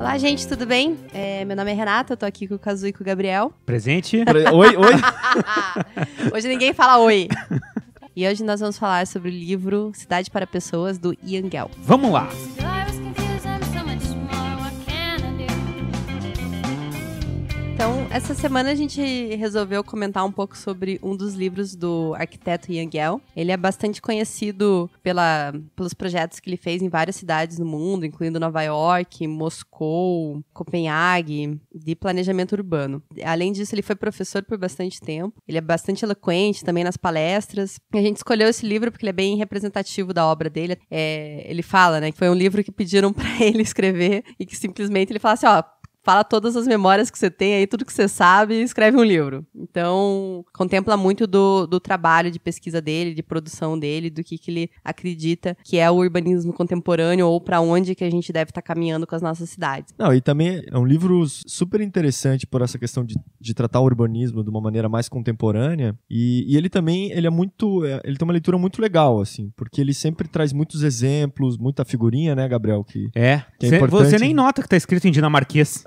Olá, gente, tudo bem? É, meu nome é Renata, eu tô aqui com o Cazu e com o Gabriel. Presente. Pre oi, oi. hoje ninguém fala oi. E hoje nós vamos falar sobre o livro Cidade para Pessoas, do Ian Gell. Vamos lá! Então, essa semana a gente resolveu comentar um pouco sobre um dos livros do arquiteto Ian Gell. Ele é bastante conhecido pela, pelos projetos que ele fez em várias cidades do mundo, incluindo Nova York, Moscou, Copenhague, de planejamento urbano. Além disso, ele foi professor por bastante tempo. Ele é bastante eloquente também nas palestras. A gente escolheu esse livro porque ele é bem representativo da obra dele. É, ele fala, né, que foi um livro que pediram para ele escrever e que simplesmente ele fala assim, ó, fala todas as memórias que você tem aí, tudo que você sabe e escreve um livro. Então, contempla muito do, do trabalho de pesquisa dele, de produção dele, do que, que ele acredita que é o urbanismo contemporâneo ou para onde que a gente deve estar tá caminhando com as nossas cidades. Não, e também é um livro super interessante por essa questão de, de tratar o urbanismo de uma maneira mais contemporânea. E, e ele também, ele é muito, é, ele tem uma leitura muito legal, assim, porque ele sempre traz muitos exemplos, muita figurinha, né, Gabriel? Que, é, que é Cê, Você nem nota que tá escrito em dinamarquês.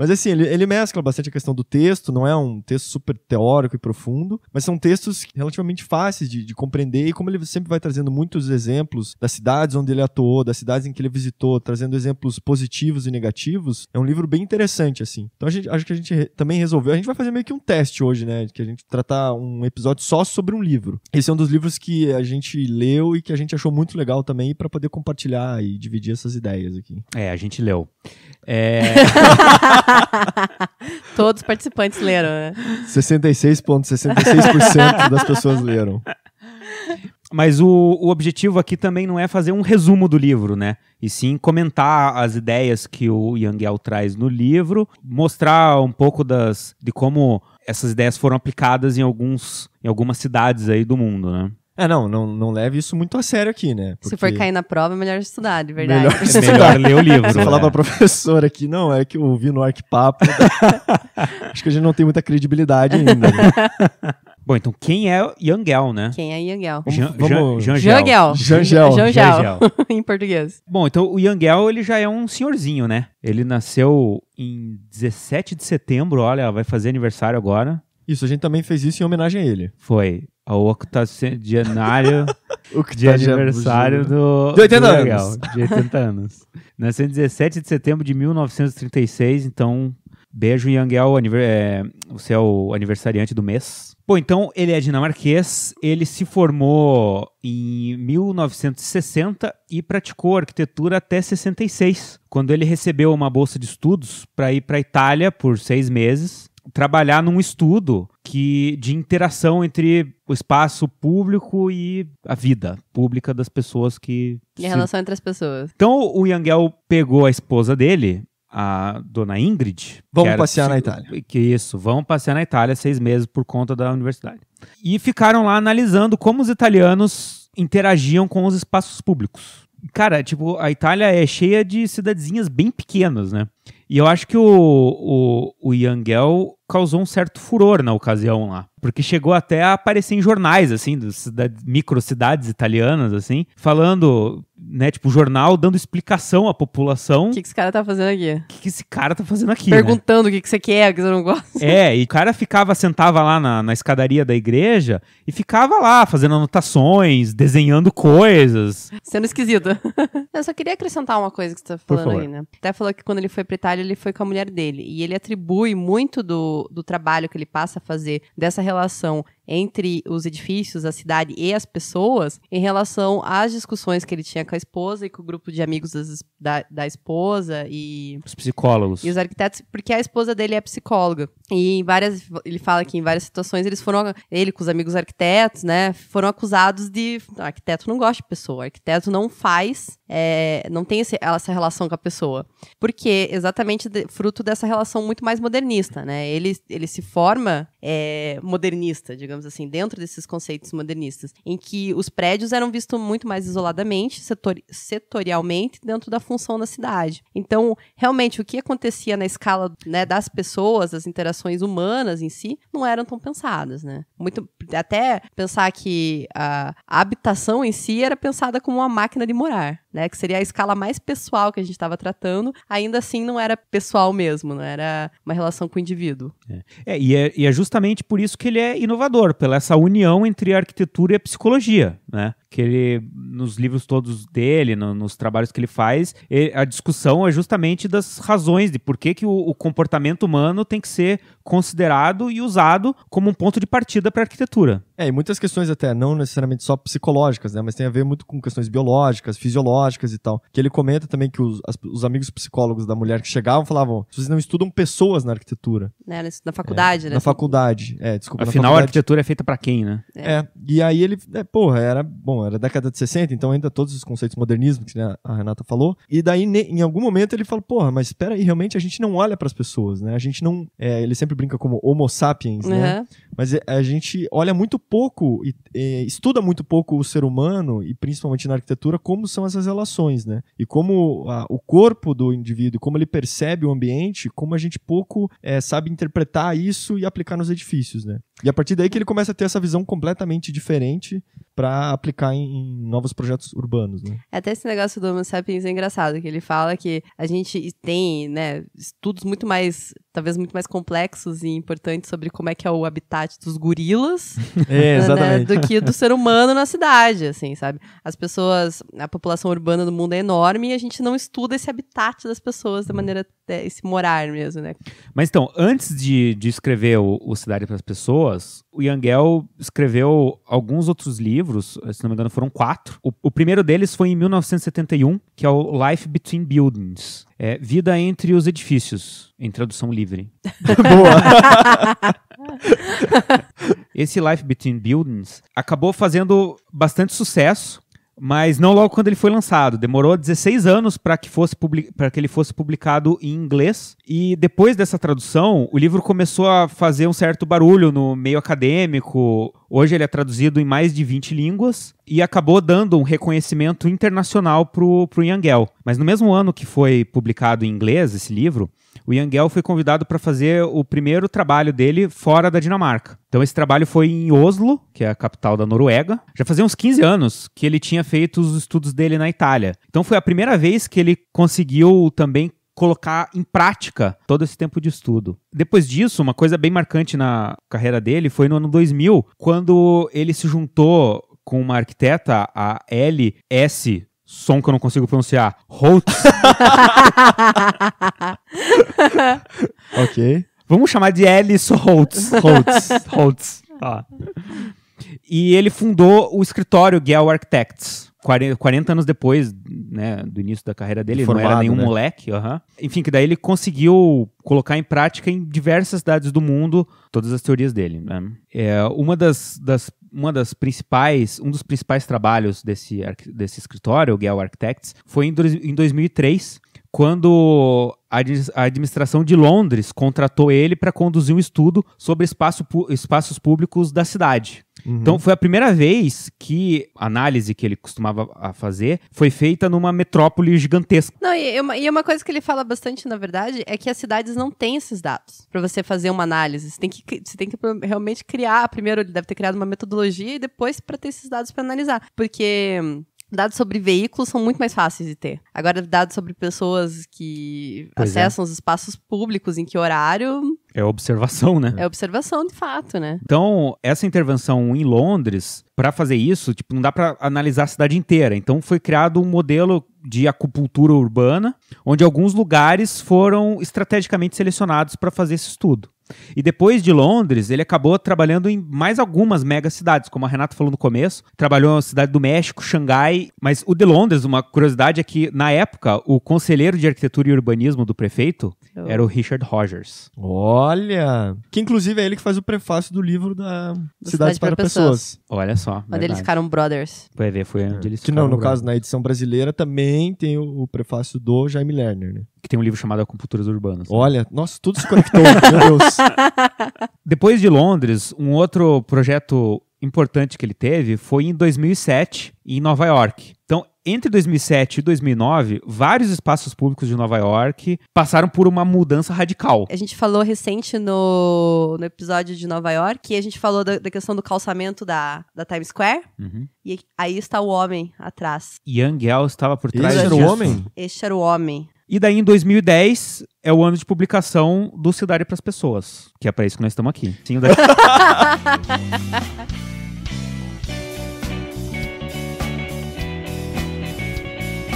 Mas assim, ele, ele mescla bastante a questão do texto, não é um texto super teórico e profundo, mas são textos relativamente fáceis de, de compreender e como ele sempre vai trazendo muitos exemplos das cidades onde ele atuou, das cidades em que ele visitou, trazendo exemplos positivos e negativos, é um livro bem interessante, assim. Então gente, acho que a gente também resolveu, a gente vai fazer meio que um teste hoje, né, que a gente tratar um episódio só sobre um livro. Esse é um dos livros que a gente leu e que a gente achou muito legal também para poder compartilhar e dividir essas ideias aqui. É, a gente leu. É... Todos os participantes leram, né? 66,66% 66 das pessoas leram. Mas o, o objetivo aqui também não é fazer um resumo do livro, né? E sim comentar as ideias que o Yangel traz no livro, mostrar um pouco das, de como essas ideias foram aplicadas em, alguns, em algumas cidades aí do mundo, né? É, não, não, não leve isso muito a sério aqui, né? Porque... Se for cair na prova, é melhor estudar, de verdade. Melhor, é melhor ler o livro. Você é. falar pra professora aqui, não, é que eu ouvi no Arquipapo. Né? Acho que a gente não tem muita credibilidade ainda. Né? Bom, então quem é Yangel, né? Quem é Yangel? Jangel. Jangel. Jangel. Em português. Bom, então o Yangel, ele já é um senhorzinho, né? Ele nasceu em 17 de setembro, olha, vai fazer aniversário agora. Isso, a gente também fez isso em homenagem a ele. Foi ao octogenário de tá aniversário do, de 80 do legal, de 80 anos. Nasceu em 17 de setembro de 1936, então beijo Yangel, é, você é o aniversariante do mês. Bom, então ele é dinamarquês, ele se formou em 1960 e praticou arquitetura até 66, quando ele recebeu uma bolsa de estudos para ir para a Itália por seis meses, trabalhar num estudo que de interação entre o espaço público e a vida pública das pessoas que e a se... relação entre as pessoas. Então o Yangel pegou a esposa dele, a dona Ingrid. Vamos passear na Itália. Que isso, vão passear na Itália seis meses por conta da universidade. E ficaram lá analisando como os italianos interagiam com os espaços públicos. Cara, tipo, a Itália é cheia de cidadezinhas bem pequenas, né? E eu acho que o, o, o Yangel causou um certo furor na ocasião lá. Porque chegou até a aparecer em jornais, assim, das microcidades italianas, assim, falando, né, tipo, jornal dando explicação à população. O que, que esse cara tá fazendo aqui? O que, que esse cara tá fazendo aqui? Né? Perguntando o que, que você quer, o que você não gosta. É, e o cara ficava, sentava lá na, na escadaria da igreja e ficava lá fazendo anotações, desenhando coisas. Sendo esquisito. Eu só queria acrescentar uma coisa que você tá falando aí, né? Até falou que quando ele foi pra Itália, ele foi com a mulher dele. E ele atribui muito do do, trabalho que ele passa a fazer, dessa relação entre os edifícios, a cidade e as pessoas em relação às discussões que ele tinha com a esposa e com o grupo de amigos das, da, da esposa e. Os psicólogos. E os arquitetos, porque a esposa dele é psicóloga. E em várias. Ele fala que em várias situações eles foram. Ele com os amigos arquitetos, né? Foram acusados de. Ah, arquiteto não gosta de pessoa, arquiteto não faz. É, não tem esse, essa relação com a pessoa. Porque exatamente de, fruto dessa relação muito mais modernista, né? Ele, ele se forma é, modernista, digamos assim, dentro desses conceitos modernistas, em que os prédios eram vistos muito mais isoladamente, setor, setorialmente, dentro da função da cidade. Então, realmente, o que acontecia na escala né, das pessoas, das interações humanas em si, não eram tão pensadas, né? Muito, até pensar que a habitação em si era pensada como uma máquina de morar né? Que seria a escala mais pessoal que a gente estava tratando, ainda assim não era pessoal mesmo, não era uma relação com o indivíduo. É. É, e é, e é justamente por isso que ele é inovador, pela essa união entre a arquitetura e a psicologia, né? que ele, nos livros todos dele, no, nos trabalhos que ele faz, ele, a discussão é justamente das razões de por que, que o, o, comportamento humano tem que ser considerado e usado como um ponto de partida para a arquitetura. É, e muitas questões até, não necessariamente só psicológicas, né, mas tem a ver muito com questões biológicas, fisiológicas e tal. Que ele comenta também que os, as, os amigos psicólogos da mulher que chegavam falavam, vocês não estudam pessoas na arquitetura. É, na faculdade, é, né? Na faculdade, é, desculpa. Afinal, faculdade. a arquitetura é feita para quem, né? É. é, e aí ele, é, porra, era, bom, era década de 60, então ainda todos os conceitos modernismo que né, a Renata falou. E daí, em algum momento, ele fala, porra, mas espera aí, realmente a gente não olha para as pessoas, né? A gente não... É, ele sempre brinca como homo sapiens, uhum. né? Mas é, a gente olha muito pouco e, e, estuda muito pouco o ser humano, e principalmente na arquitetura, como são essas relações, né? E como a, o corpo do indivíduo, como ele percebe o ambiente, como a gente pouco é, sabe interpretar isso e aplicar nos edifícios, né? E a partir daí que ele começa a ter essa visão completamente diferente para aplicar em, em, novos projetos urbanos, né? É até esse negócio do Homo sapiens é engraçado, que ele fala que a gente tem, né, estudos muito mais, talvez muito mais complexos e importantes sobre como é que é o habitat dos gorilas, né, é, Né, do que do ser humano na cidade, assim, sabe? As pessoas, a população urbana do mundo é enorme e a gente não estuda esse habitat das pessoas da hum. maneira é, esse morar mesmo, né? Mas então, antes de, de escrever o, o Cidade para as Pessoas, o Yangel escreveu alguns outros livros, eh, se não me engano foram quatro. O, o primeiro deles foi em 1971, que é o Life Between Buildings. É, Vida entre os edifícios, em tradução livre. Boa! Esse Life Between Buildings acabou fazendo bastante sucesso mas não logo quando ele foi lançado. Demorou 16 anos para que, que ele fosse publicado em inglês. E depois dessa tradução, o livro começou a fazer um certo barulho no meio acadêmico. Hoje ele é traduzido em mais de 20 línguas e acabou dando um reconhecimento internacional para o Yangel. Mas no mesmo ano que foi publicado em inglês esse livro, o Yangel foi convidado para fazer o primeiro trabalho dele fora da Dinamarca. Então esse trabalho foi em Oslo, que é a capital da Noruega. Já fazia uns 15 anos que ele tinha feito os estudos dele na Itália. Então foi a primeira vez que ele conseguiu também colocar em prática todo esse tempo de estudo. Depois disso, uma coisa bem marcante na carreira dele foi no ano 2000, quando ele se juntou com uma arquiteta, a L.S som que eu não consigo pronunciar. Holtz. ok. Vamos chamar de Alice Holtz. Holtz. Holtz. Ah. E ele fundou o escritório Gell Architects 40, 40 anos depois né, do início da carreira dele, Formado, não era nenhum né? moleque. Enfim, que daí ele conseguiu colocar em prática em diversas cidades do mundo todas as teorias dele. Né? É, uma das, das uma das principais, um dos principais trabalhos desse, desse escritório, o Gale Architects, foi em, em 2003, quando a administração de Londres contratou ele para conduzir um estudo sobre espaço, espaços públicos da cidade. Uhum. Então foi a primeira vez que a análise que ele costumava fazer foi feita numa metrópole gigantesca. Não, e uma, e uma coisa que ele fala bastante, na verdade, é que as cidades não têm esses dados para você fazer uma análise. Você tem que, você tem que realmente criar. Primeiro, ele deve ter criado uma metodologia e depois para ter esses dados para analisar. Porque hum, dados sobre veículos são muito mais fáceis de ter. Agora, dados sobre pessoas que pois é. acessam é. os espaços públicos, em que horário, é observação, né? É observação de fato, né? Então, essa intervenção em Londres, para fazer isso, tipo, não dá para analisar a cidade inteira. Então, foi criado um modelo de acupuntura urbana, onde alguns lugares foram estrategicamente selecionados para fazer esse estudo. E depois de Londres, ele acabou trabalhando em mais algumas mega cidades, como a Renata falou no começo. Trabalhou na cidade do México, Xangai. Mas o de Londres, uma curiosidade é que, na época, o conselheiro de arquitetura e urbanismo do prefeito oh. era o Richard Rogers. Olha! Que inclusive é ele que faz o prefácio do livro da, Cidades cidade para, para pessoas. pessoas. Olha só. Onde verdade. eles ficaram brothers. Vai ver, foi onde eles que ficaram. Que não, no brothers. caso, na edição brasileira também tem o, o prefácio do Jaime Lerner, né? Que tem um livro chamado Computuras Urbanas. Né? Olha, nossa, tudo se conectou, meu Deus. Depois de Londres, um outro projeto importante que ele teve foi em 2007, em Nova York. Então, entre 2007 e 2009, vários espaços públicos de Nova York passaram por uma mudança radical. A gente falou recente no, no episódio de Nova York, e a gente falou da, da questão do calçamento da, da Times Square, uhum. e aí está o homem atrás. Young Girl estava por trás Esse era o homem? Este era o homem. E daí, em 2010, é o ano de publicação do Cidade para as Pessoas, que é para isso que nós estamos aqui. Sim, daí...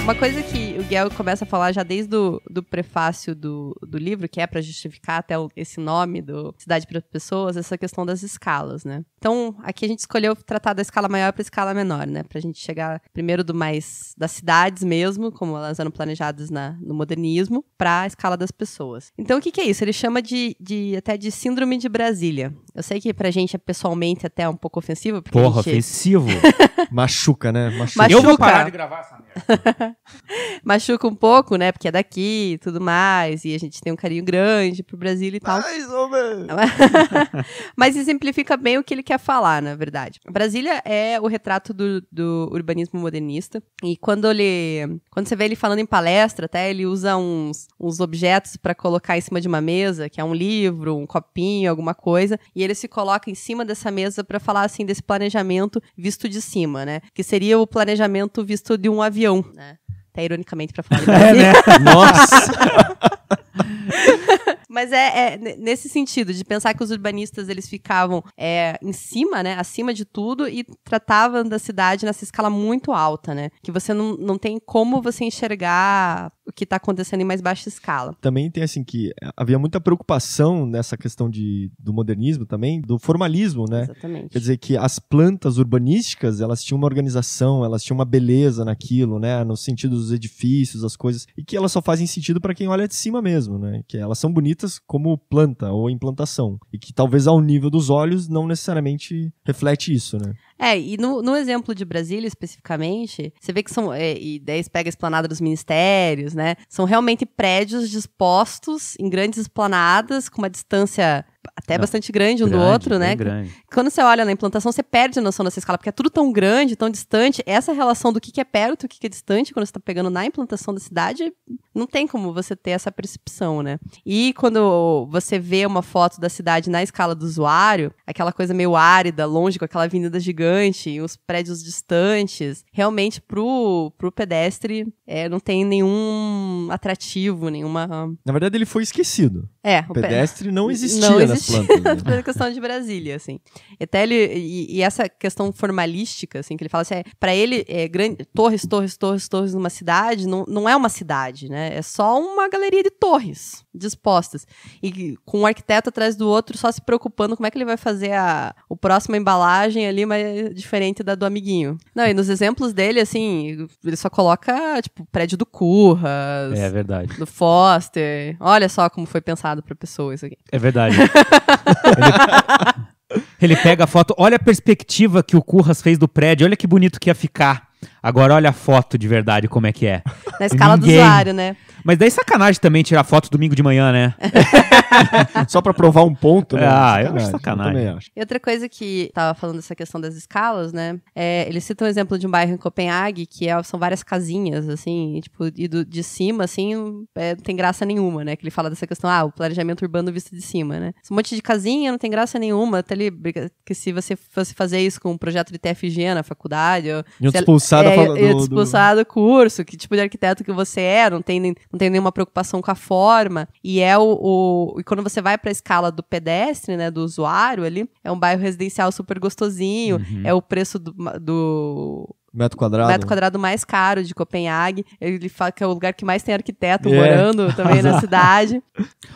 Uma coisa que o Guel começa a falar já desde o do prefácio do, do livro, que é para justificar até esse nome do Cidade para as Pessoas, essa questão das escalas, né? Então, aqui a gente escolheu tratar da escala maior para a escala menor, né? Para a gente chegar primeiro do mais das cidades mesmo, como elas eram planejadas na, no modernismo, para a escala das pessoas. Então, o que, que é isso? Ele chama de, de até de síndrome de Brasília. Eu sei que para a gente é pessoalmente até um pouco ofensivo. Porra, gente... ofensivo? Machuca, né? Machuca. Machuca. Eu vou parar de gravar essa merda. Machuca um pouco, né? Porque é daqui e tudo mais. E a gente tem um carinho grande pro Brasil e tal. Mais ou menos. É? Mas exemplifica bem o que ele quer falar, na verdade. Brasília é o retrato do, do urbanismo modernista. E quando ele. Quando você vê ele falando em palestra, até ele usa uns, uns objetos para colocar em cima de uma mesa, que é um livro, um copinho, alguma coisa. E ele se coloca em cima dessa mesa para falar assim desse planejamento visto de cima, né? Que seria o planejamento visto de um avião, né? até ironicamente para falar. É, né? Nossa! Mas é, é, nesse sentido, de pensar que os urbanistas eles ficavam é, em cima, né? Acima de tudo e tratavam da cidade nessa escala muito alta, né? Que você não, não tem como você enxergar o que está acontecendo em mais baixa escala. Também tem assim que eh, havia muita preocupação nessa questão de, do modernismo também, do formalismo, né? Exatamente. Quer dizer que as plantas urbanísticas, elas tinham uma organização, elas tinham uma beleza naquilo, né, no sentido dos edifícios, as coisas, e que elas só fazem sentido para quem olha de cima mesmo, né? Que elas são bonitas como planta ou implantação, e que talvez ao nível dos olhos não necessariamente reflete isso, né? É, e no, no exemplo de Brasília especificamente, você vê que são. É, e daí pega a esplanada dos ministérios, né? São realmente prédios dispostos em grandes esplanadas, com uma distância até Não, bastante grande um grande, do outro, né? Grande. Quando você olha na implantação, você perde a noção dessa escala, porque é tudo tão grande, tão distante. Essa relação do que é perto e o que é distante, quando você está pegando na implantação da cidade, não tem como você ter essa percepção, né? E quando você vê uma foto da cidade na escala do usuário, aquela coisa meio árida, longe, com aquela avenida gigante, os prédios distantes, realmente pro, pro pedestre é, não tem nenhum atrativo, nenhuma. Na verdade, ele foi esquecido. É, o pedestre não existia, não existia nas plantas. Né? né? questão de Brasília, assim. Até ele, e, e, essa questão formalística, assim, que ele fala assim, é, para ele, é, grande, torres, torres, torres, torres numa cidade, não, não é uma cidade, né? É só uma galeria de torres dispostas. E com um arquiteto atrás do outro, só se preocupando como é que ele vai fazer a, o próximo embalagem ali, mas é diferente da do amiguinho. Não, e nos exemplos dele, assim, ele só coloca, tipo, prédio do Curras. É, é verdade. Do Foster. Olha só como foi pensado pesado pra pessoa isso aqui. É verdade. ele, ele pega a foto, olha a perspectiva que o Curras fez do prédio, olha que bonito que ia ficar. Agora olha a foto de verdade como é que é. Na escala Ninguém. do usuário, né? Mas daí sacanagem também tirar foto domingo de manhã, né? Só para provar um ponto, né? Ah, sacanagem. eu acho sacanagem. Eu acho. E outra coisa que tava falando dessa questão das escalas, né? É, eles citam um exemplo de um bairro em Copenhague que é, são várias casinhas, assim, e, tipo, e do, de cima, assim, é, não tem graça nenhuma, né? Que ele fala dessa questão, ah, o planejamento urbano visto de cima, né? Um monte de casinha, não tem graça nenhuma, até tá ali, que se você fosse fazer isso com um projeto de TFG na faculdade... Ou, Iam expulsar é, expulsado é, do, ia te expulsar do... do curso, que tipo de arquiteto que você é, não tem, não tem nenhuma preocupação com a forma. E é o. o e quando você vai para a escala do pedestre, né, do usuário ali, é um bairro residencial super gostosinho, uhum. é o preço do, do Metro quadrado. Metro quadrado mais caro de Copenhague. Ele fala que é o lugar que mais tem arquiteto yeah. É. morando também na cidade.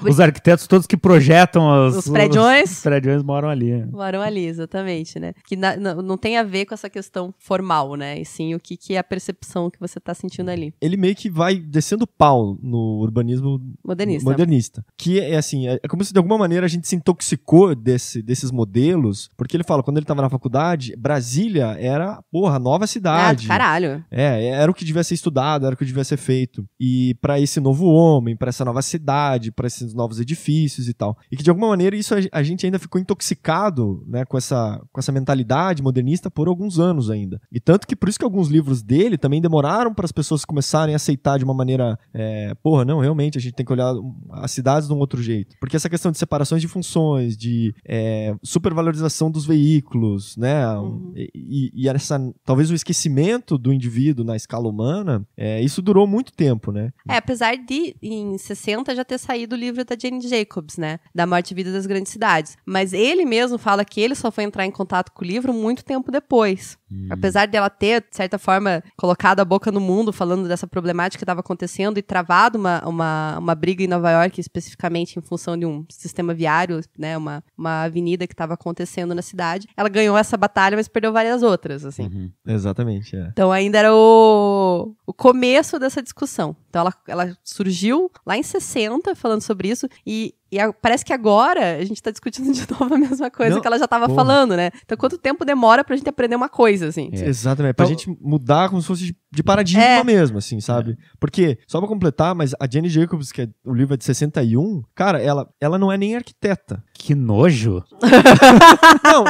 Os arquitetos todos que projetam os, os prédios. Os prédios moram ali. Moram ali, exatamente, né? Que na, não tem a ver com essa questão formal, né? E sim o que, que é a percepção que você está sentindo ali. Ele meio que vai descendo pau no urbanismo modernista. modernista que é assim, é, é como se de alguma maneira a gente se intoxicou desse, desses modelos, porque ele fala, quando ele estava na faculdade, Brasília era, porra, nova cidade ah, caralho. É, era o que devia ser estudado, era o que devia ser feito. E para esse novo homem, para essa nova cidade, para esses novos edifícios e tal. E que de alguma maneira isso a, a gente ainda ficou intoxicado, né, com essa com essa mentalidade modernista por alguns anos ainda. E tanto que por isso que alguns livros dele também demoraram para as pessoas começarem a aceitar de uma maneira, é, porra, não, realmente a gente tem que olhar as cidades de um outro jeito. Porque essa questão de separações de funções, de é, supervalorização dos veículos, né, uhum. e, e essa talvez o esquecimento crescimento do indivíduo na escala humana, é, isso durou muito tempo, né? É, apesar de em 60 já ter saído o livro da Jane Jacobs, né? Da Morte e Vida das Grandes Cidades. Mas ele mesmo fala que ele só foi entrar em contato com o livro muito tempo depois. Hum. Apesar dela ter, de certa forma, colocado a boca no mundo falando dessa problemática que estava acontecendo e travado uma, uma, uma briga em Nova York, especificamente em função de um sistema viário, né? Uma, uma avenida que estava acontecendo na cidade. Ela ganhou essa batalha, mas perdeu várias outras, assim. Uhum. Exatamente. Exatamente. É. Então ainda era o, o começo dessa discussão. Então ela, ela surgiu lá em 60 falando sobre isso e e parece que agora a gente tá discutindo de novo a mesma coisa Não, que ela já tava porra. falando, né? Então, quanto tempo demora pra gente aprender uma coisa, assim? É. Exatamente. Pra a então gente mudar como se fosse de paradigma é. mesmo, assim, é. sabe? Porque, só pra completar, mas a Jenny Jacobs, que é, o livro é de 61, cara, ela, ela não é nem arquiteta. Que nojo! não,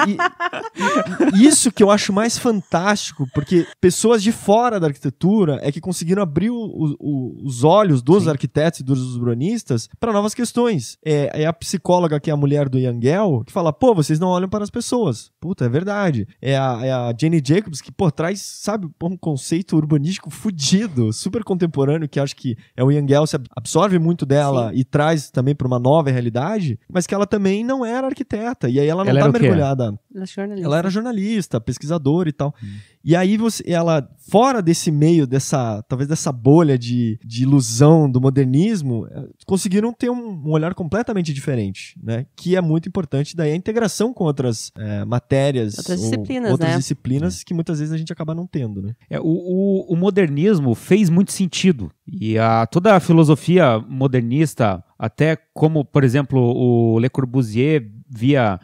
e, isso que eu acho mais fantástico, porque pessoas de fora da arquitetura é que conseguiram abrir o, o, os olhos dos Sim. arquitetos e dos urbanistas para novas questões. É, é, a psicóloga, que é a mulher do Yangel, que fala, pô, vocês não olham para as pessoas. Puta, é verdade. É a, é a Jenny Jacobs que, pô, traz, sabe, um conceito urbano urbanístico fudido, super contemporâneo, que acho que é o Young se absorve muito dela Sim. e traz também para uma nova realidade, mas que ela também não era arquiteta. E aí ela não ela tá mergulhada. Ela, é ela, era jornalista, pesquisadora e tal. Hum. E aí você, ela, fora desse meio, dessa talvez dessa bolha de, de ilusão do modernismo, eh, conseguiram ter um, um olhar completamente diferente, né? Que é muito importante daí a integração com outras é, matérias, outras disciplinas, outras né? disciplinas é. que muitas vezes a gente acaba não tendo, né? É, o, o, o modernismo fez muito sentido e a, toda a filosofia modernista, até como por exemplo o Le Corbusier via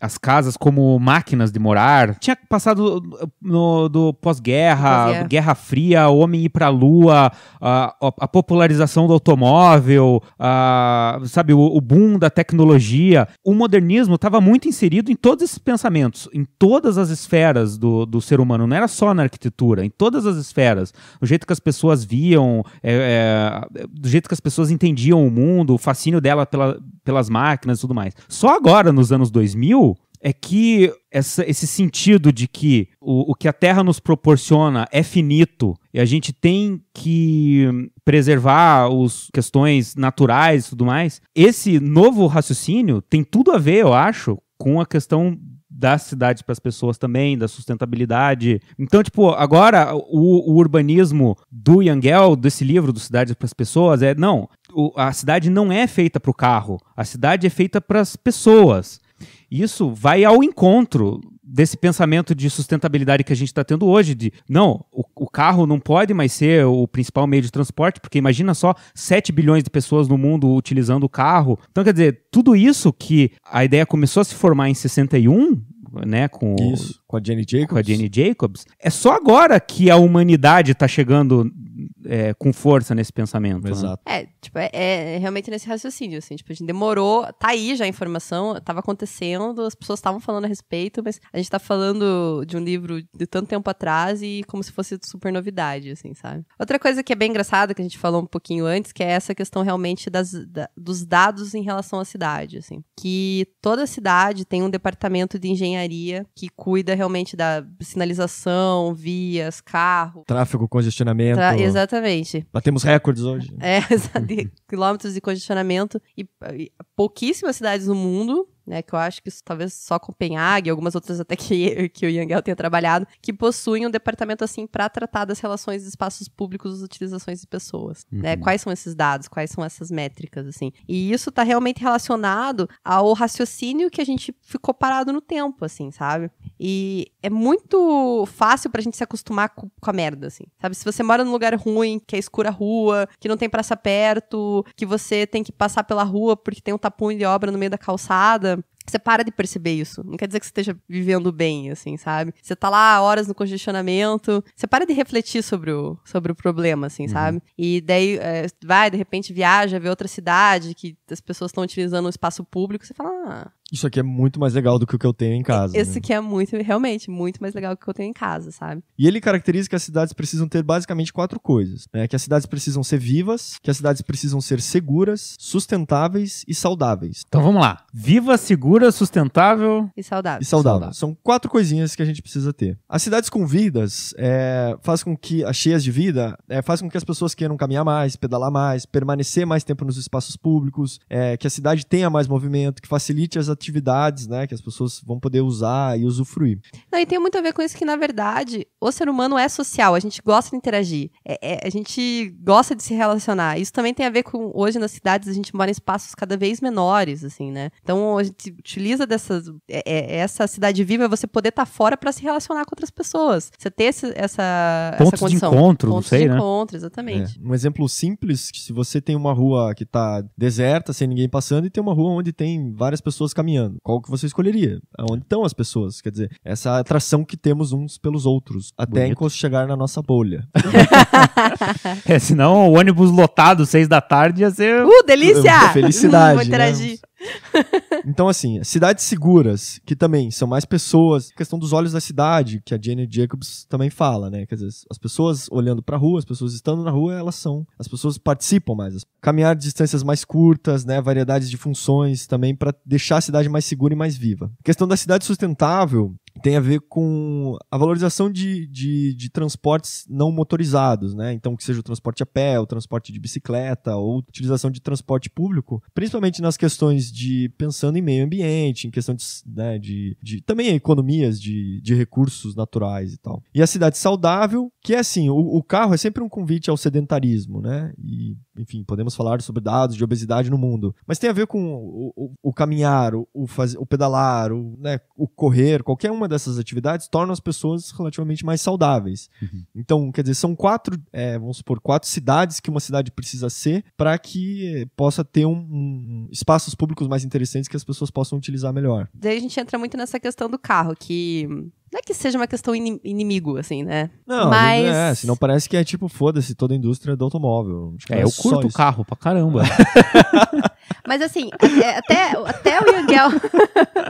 as casas como máquinas de morar. Tinha passado no, do pós-guerra, Guerra Fria, o homem ir para a lua, a, a popularização do automóvel, a, sabe, o, o, boom da tecnologia. O modernismo estava muito inserido em todos esses pensamentos, em todas as esferas do, do ser humano. Não era só na arquitetura, em todas as esferas. O jeito que as pessoas viam, é, é, do jeito que as pessoas entendiam o mundo, o fascínio dela pela, pelas máquinas e tudo mais. Só agora, nos anos 2000, é que essa, esse sentido de que o, o que a Terra nos proporciona é finito e a gente tem que preservar as questões naturais e tudo mais, esse novo raciocínio tem tudo a ver, eu acho, com a questão das cidades para as pessoas também, da sustentabilidade. Então, tipo, agora o, o urbanismo do Yangel, desse livro do Cidades para as Pessoas, é não, o, a cidade não é feita para o carro, a cidade é feita para as pessoas. Isso vai ao encontro desse pensamento de sustentabilidade que a gente está tendo hoje, de não, o, o, carro não pode mais ser o principal meio de transporte, porque imagina só 7 bilhões de pessoas no mundo utilizando o carro. Então, quer dizer, tudo isso que a ideia começou a se formar em 61, né, com, isso, com a Jenny Jacobs. Com a Jenny Jacobs. É só agora que a humanidade está chegando é, com força nesse pensamento. Né? Exato. Né? É, tipo, é, é, realmente nesse raciocínio, assim, tipo, a gente demorou, tá aí já a informação, tava acontecendo, as pessoas estavam falando a respeito, mas a gente tá falando de um livro de tanto tempo atrás e como se fosse super novidade, assim, sabe? Outra coisa que é bem engraçada, que a gente falou um pouquinho antes, que é essa questão realmente das, da, dos dados em relação à cidade, assim, que toda cidade tem um departamento de engenharia que cuida realmente da sinalização, vias, carro. Tráfego, congestionamento. Tra exatamente Exatamente. Batemos recordes hoje. É, de quilômetros de congestionamento e, e pouquíssimas cidades no mundo né? Que eu acho que talvez só Copenhague, algumas outras até que, que o Yangel tenha trabalhado, que possuem um departamento assim para tratar das relações de espaços públicos, utilizações de pessoas, né? uhum. né? Quais são esses dados? Quais são essas métricas assim? E isso está realmente relacionado ao raciocínio que a gente ficou parado no tempo, assim, sabe? E é muito fácil para a gente se acostumar com, com a merda, assim. Sabe, se você mora num lugar ruim, que é escura a rua, que não tem praça perto, que você tem que passar pela rua porque tem um tapume de obra no meio da calçada, você para de perceber isso. Não quer dizer que você esteja vivendo bem, assim, sabe? Você tá lá horas no congestionamento, você para de refletir sobre o, sobre o problema, assim, uhum. sabe? E daí é, vai, de repente viaja, vê outra cidade que as pessoas estão utilizando o espaço público, você fala, ah, isso aqui é muito mais legal do que o que eu tenho em casa. Isso né? aqui é muito, realmente, muito mais legal do que eu tenho em casa, sabe? E ele caracteriza que as cidades precisam ter basicamente quatro coisas: né? que as cidades precisam ser vivas, que as cidades precisam ser seguras, sustentáveis e saudáveis. Então vamos lá: viva, segura, sustentável e saudável. E saudável. saudável. São quatro coisinhas que a gente precisa ter. As cidades com vidas é, faz com que as cheias de vida é, faz com que as pessoas queiram caminhar mais, pedalar mais, permanecer mais tempo nos espaços públicos, é, que a cidade tenha mais movimento, que facilite as atividades, né, que as pessoas vão poder usar e usufruir. Não, e tem muito a ver com isso que, na verdade, o ser humano é social, a gente gosta de interagir, é, é, a gente gosta de se relacionar. Isso também tem a ver com, hoje nas cidades, a gente mora em espaços cada vez menores, assim, né? Então, a gente utiliza dessas, é, é essa cidade viva é você poder estar tá fora para se relacionar com outras pessoas. Você ter esse, essa, Pontos essa condição. de encontro, Pontos não sei, de né? encontro, é, exatamente. Um exemplo simples, se você tem uma rua que está deserta, sem ninguém passando, e tem uma rua onde tem várias pessoas caminhando, caminhando. Qual que você escolheria? Onde estão as pessoas? Quer dizer, essa atração que temos uns pelos outros, até enquanto chegar na nossa bolha. é, senão o ônibus lotado, seis da tarde, ia ser. Uh, delícia! Felicidade. Vou né? interagir. Né? Então, assim, cidades seguras, que também são mais pessoas, questão dos olhos da cidade, que a Jane Jacobs também fala, né? Quer dizer, as pessoas olhando pra rua, as pessoas estando na rua, elas são. As pessoas participam mais. Caminhar distâncias mais curtas, né? Variedades de funções também para deixar a cidade mais segura e mais viva. questão da cidade sustentável, tem a ver com a valorização de, de, de, transportes não motorizados, né? Então, que seja o transporte a pé, o transporte de bicicleta, ou utilização de transporte público, principalmente nas questões de pensando em meio ambiente, em questão de, né, de, de também economias de, de recursos naturais e tal. E a cidade saudável, que é assim, o, o carro é sempre um convite ao sedentarismo, né? E, enfim, podemos falar sobre dados de obesidade no mundo, mas tem a ver com o, o, o caminhar, o, o, faz, o pedalar, o, né, o correr, qualquer uma dessas atividades torna as pessoas relativamente mais saudáveis. Uhum. Então, quer dizer, são quatro, é, vamos supor, quatro cidades que uma cidade precisa ser para que é, possa ter um, um, espaços públicos mais interessantes que as pessoas possam utilizar melhor. Daí a gente entra muito nessa questão do carro, que não é que seja uma questão inimigo, assim, né? Não, mas. É, senão parece que é tipo, foda-se toda a indústria do automóvel. É, é, eu curto o carro pra caramba. mas assim, é, até, até o Yangel.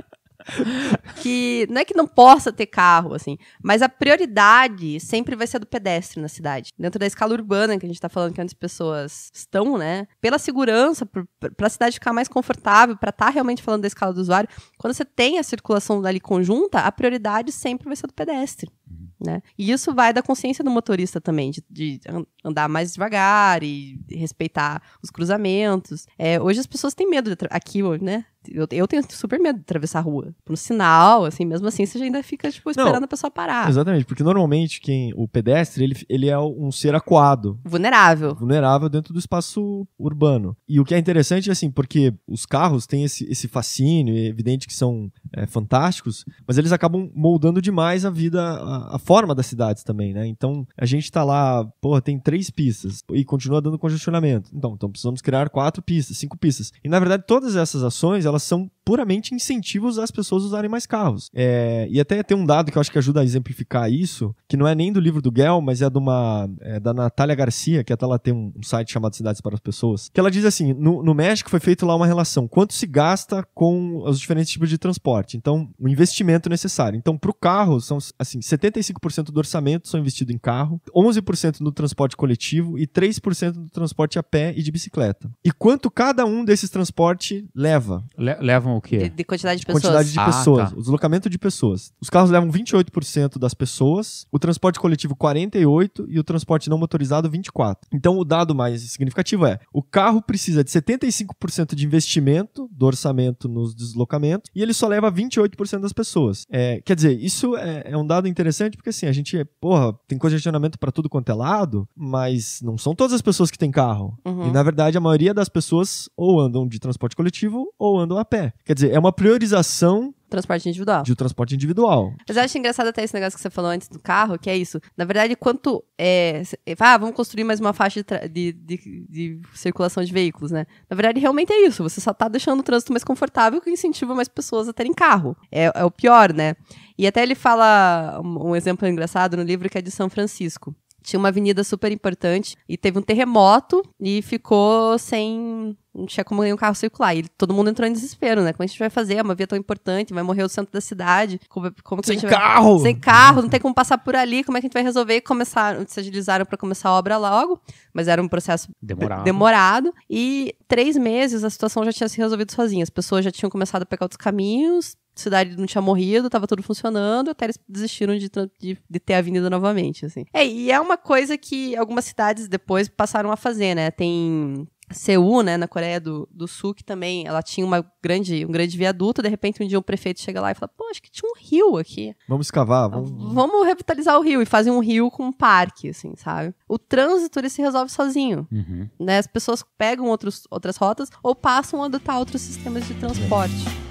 que não é que não possa ter carro, assim, mas a prioridade sempre vai ser do pedestre na cidade. Dentro da escala urbana que a gente tá falando que onde as pessoas estão, né? Pela segurança, para a cidade ficar mais confortável, para estar tá realmente falando da escala do usuário, quando você tem a circulação dali conjunta, a prioridade sempre vai ser do pedestre. Uhum. Né? E isso vai da consciência do motorista também, de, de andar mais devagar e respeitar os cruzamentos. É, hoje as pessoas têm medo de aqui, né? Eu, eu tenho super medo de atravessar a rua. No sinal, assim, mesmo assim, você ainda fica, tipo, esperando Não, a pessoa parar. Exatamente, porque normalmente quem o pedestre, ele, ele é um ser acuado. Vulnerável. Vulnerável dentro do espaço urbano. E o que é interessante, assim, porque os carros têm esse, esse fascínio, é evidente que são é, fantásticos, mas eles acabam moldando demais a vida, a, a, forma das cidades também, né? Então, a gente tá lá, porra, tem três pistas e continua dando congestionamento. Então, então precisamos criar quatro pistas, cinco pistas. E, na verdade, todas essas ações, elas são puramente incentivos às pessoas usarem mais carros. É, e até tem um dado que eu acho que ajuda a exemplificar isso, que não é nem do livro do Gell, mas é de uma é da Natália Garcia, que até ela tem um, site chamado Cidades para as Pessoas, que ela diz assim: no, no México foi feita lá uma relação quanto se gasta com os diferentes tipos de transporte. Então, o investimento necessário. Então, para o carro, são assim, 75% do orçamento são investidos em carro, 11% no transporte coletivo e 3% no transporte a pé e de bicicleta. E quanto cada um desses transportes leva? Le levam o quê? É? De, de quantidade de pessoas. Quantidade de ah, pessoas. Tá. O deslocamento de pessoas. Os carros levam 28% das pessoas, o transporte coletivo 48% e o transporte não motorizado 24%. Então o dado mais significativo é: o carro precisa de 75% de investimento do orçamento nos deslocamentos e ele só leva 28% das pessoas. É, quer dizer, isso é, é, um dado interessante porque assim, a gente, porra, tem congestionamento para tudo quanto é lado, mas não são todas as pessoas que têm carro. Uhum. E na verdade a maioria das pessoas ou andam de transporte coletivo ou andam a pé. Quer dizer, é uma priorização transporte individual. De transporte individual. Mas eu acho engraçado até esse negócio que você falou antes do carro, que é isso. Na verdade, quanto é. Ah, vamos construir mais uma faixa de, de, de, de circulação de veículos, né? Na verdade, realmente é isso. Você só está deixando o trânsito mais confortável que incentiva mais pessoas a terem carro. É, é o pior, né? E até ele fala um, um exemplo engraçado no livro que é de São Francisco tinha uma avenida super importante e teve um terremoto e ficou sem. Não tinha como nenhum carro circular. E todo mundo entrou em desespero, né? Como a gente vai fazer? É uma via tão importante, vai morrer o centro da cidade. Como, como Sem carro! Sem carro, não tem como passar por ali. Como é que a gente vai resolver? E começaram, se agilizaram para começar a obra logo, mas era um processo demorado. demorado. E três meses a situação já tinha se resolvido sozinha. As pessoas já tinham começado a pegar outros caminhos, cidade não tinha morrido, tava tudo funcionando, até eles desistiram de, de, de, ter a avenida novamente, assim. É, e é uma coisa que algumas cidades depois passaram a fazer, né? Tem Seul, né, na Coreia do, do Sul, que também ela tinha uma grande, um grande viaduto, de repente um dia um prefeito chega lá e fala, pô, acho que tinha um rio aqui. Vamos escavar vamos... Vamos revitalizar o rio e fazer um rio com um parque, assim, sabe? O trânsito, ele se resolve sozinho, uhum. né? As pessoas pegam outros, outras rotas ou passam a adotar outros sistemas de transporte. É.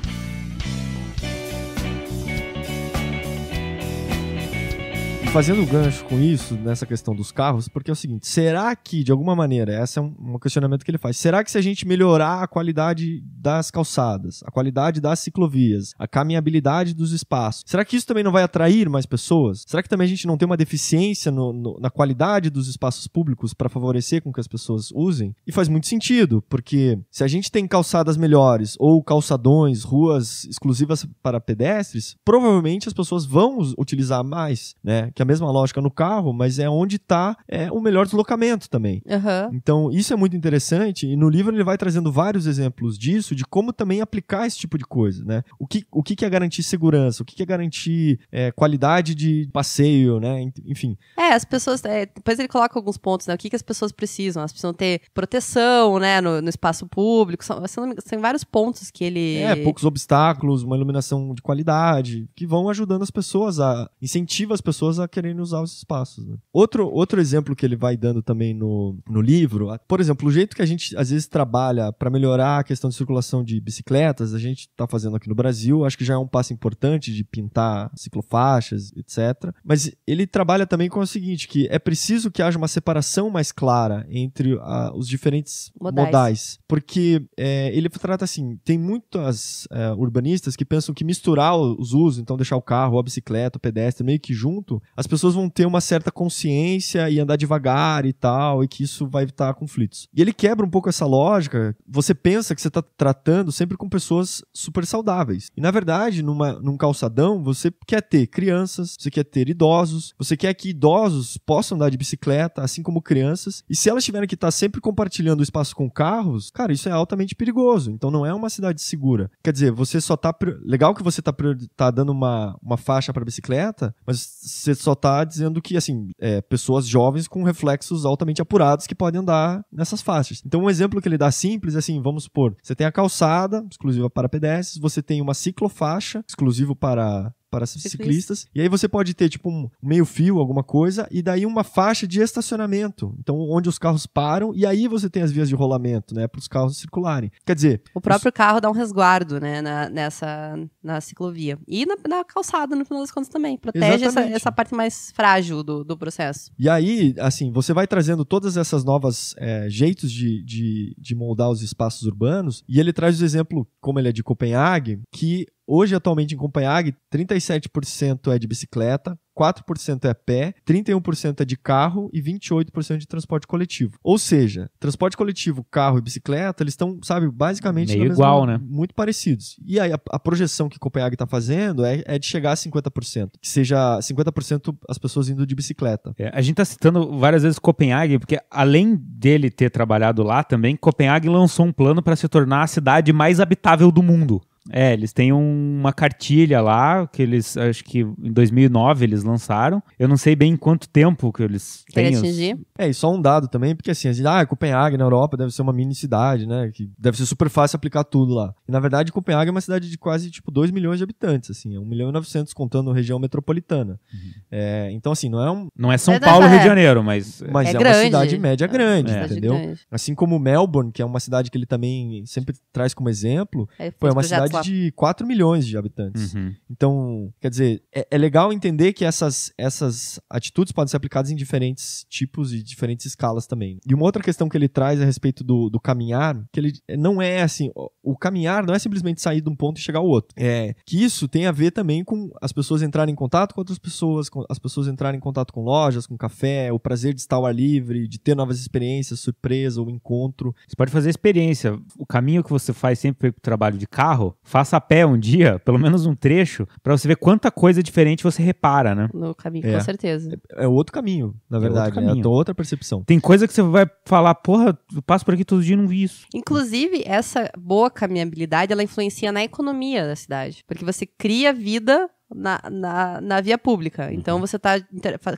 fazendo gancho com isso, nessa questão dos carros, porque é o seguinte: será que, de alguma maneira, esse é um, um questionamento que ele faz, será que se a gente melhorar a qualidade das calçadas, a qualidade das ciclovias, a caminhabilidade dos espaços, será que isso também não vai atrair mais pessoas? Será que também a gente não tem uma deficiência no, no, na qualidade dos espaços públicos para favorecer com que as pessoas usem? E faz muito sentido, porque se a gente tem calçadas melhores ou calçadões, ruas exclusivas para pedestres, provavelmente as pessoas vão utilizar mais, né? Que a mesma lógica no carro, mas é onde está é, o melhor deslocamento também. Uhum. Então, isso é muito interessante. E no livro ele vai trazendo vários exemplos disso, de como também aplicar esse tipo de coisa, né? O que, o que é garantir segurança? O que é garantir é, qualidade de passeio, né? Enfim. É, as pessoas. É, depois ele coloca alguns pontos, né? O que, que as pessoas precisam? Elas precisam ter proteção, né? No, no espaço público. São, são, são, vários pontos que ele. É, poucos obstáculos, uma iluminação de qualidade, que vão ajudando as pessoas a. incentiva as pessoas a querendo usar os espaços. Né? Outro, outro exemplo que ele vai dando também no, no livro, por exemplo, o jeito que a gente às vezes trabalha para melhorar a questão de circulação de bicicletas, a gente está fazendo aqui no Brasil, acho que já é um passo importante de pintar ciclofaixas, etc. Mas ele trabalha também com o seguinte, que é preciso que haja uma separação mais clara entre a, os diferentes modais, modais porque é, ele trata assim, tem muitas é, urbanistas que pensam que misturar os usos, então deixar o carro, a bicicleta, o pedestre meio que junto, as pessoas vão ter uma certa consciência e andar devagar e tal, e que isso vai evitar conflitos. E ele quebra um pouco essa lógica. Você pensa que você está tratando sempre com pessoas super saudáveis. E na verdade, numa, num calçadão, você quer ter crianças, você quer ter idosos, você quer que idosos possam andar de bicicleta, assim como crianças. E se elas tiverem que estar tá sempre compartilhando o espaço com carros, cara, isso é altamente perigoso. Então não é uma cidade segura. Quer dizer, você só tá. Legal que você tá, tá dando uma, uma faixa para bicicleta, mas você só só tá dizendo que, assim, é, pessoas jovens com reflexos altamente apurados que podem andar nessas faixas. Então, um exemplo que ele dá simples é assim: vamos supor, você tem a calçada exclusiva para pedestres, você tem uma ciclofaixa exclusiva para para ciclistas. Tipo ciclistas. E aí você pode ter, tipo, um meio fio, alguma coisa, e daí uma faixa de estacionamento. Então, onde os carros param, e aí você tem as vias de rolamento, né? Para os carros circularem. Quer dizer. O próprio os... carro dá um resguardo, né? Na, nessa na ciclovia. E na, na calçada, no final das contas, também. Protege essa, essa, parte mais frágil do, do processo. E aí, assim, você vai trazendo todas essas novas é, jeitos de, de, de moldar os espaços urbanos, e ele traz o exemplo, como ele é de Copenhague, que Hoje, atualmente em Copenhague, 37% é de bicicleta, 4% é pé, 31% é de carro e 28% de transporte coletivo. Ou seja, transporte coletivo, carro e bicicleta, eles estão, sabe, basicamente Meio igual, mesma, né? muito parecidos. E aí a, a projeção que Copenhague está fazendo é, é, de chegar a 50%, que seja 50% as pessoas indo de bicicleta. É, a gente está citando várias vezes Copenhague, porque além dele ter trabalhado lá também, Copenhague lançou um plano para se tornar a cidade mais habitável do mundo. É, eles têm um, uma cartilha lá que eles, acho que em 2009 eles lançaram. Eu não sei bem em quanto tempo que eles têm. Os... É, e só um dado também, porque assim, assim ah, Copenhague na Europa deve ser uma mini cidade, né? Que deve ser super fácil aplicar tudo lá. E, na verdade, Copenhague é uma cidade de quase, tipo, 2 milhões de habitantes, assim. É 1 milhão e 900 contando região metropolitana. Uhum. É, então, assim, não é um... Não é São é Paulo, Rio de é. Janeiro, mas... Mas é, é uma é cidade média é grande, entendeu? Grande. Assim como Melbourne, que é uma cidade que ele também sempre traz como exemplo, é, foi uma cidade de 4 milhões de habitantes. Uhum. Então, quer dizer, é, é, legal entender que essas, essas atitudes podem ser aplicadas em diferentes tipos e diferentes escalas também. E uma outra questão que ele traz a respeito do, do caminhar, que ele eh, não é assim, o, o caminhar não é simplesmente sair de um ponto e chegar ao outro. É que isso tem a ver também com as pessoas entrarem em contato com outras pessoas, com, as pessoas entrarem em contato com lojas, com café, o prazer de estar ao ar livre, de ter novas experiências, surpresa ou encontro. Você pode fazer experiência. O caminho que você faz sempre para o trabalho de carro, Faça a pé um dia, pelo menos um trecho, para você ver quanta coisa diferente você repara, né? No caminho, é. com certeza. É, é outro caminho, na verdade. É, outro né? caminho. é outra percepção. Tem coisa que você vai falar, porra, eu passo por aqui todo dia e não vi isso. Inclusive, essa boa caminhabilidade, ela influencia na economia da cidade. Porque você cria vida na, na, na via pública. Uhum. Então você está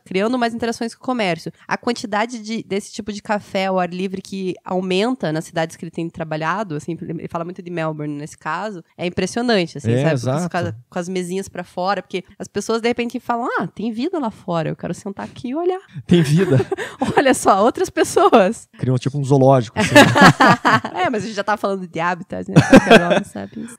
criando mais interações com o comércio. A quantidade de, desse tipo de café ao ar livre que aumenta nas cidades que ele tem trabalhado, assim, ele fala muito de Melbourne nesse caso, é impressionante, assim, é, sabe? Com as, com as, mesinhas para fora, porque as pessoas de repente falam: ah, tem vida lá fora, eu quero sentar aqui e olhar. Tem vida. Olha só, outras pessoas. Criam tipo um zoológico. Assim. é, mas a gente já tá falando de hábitats, né?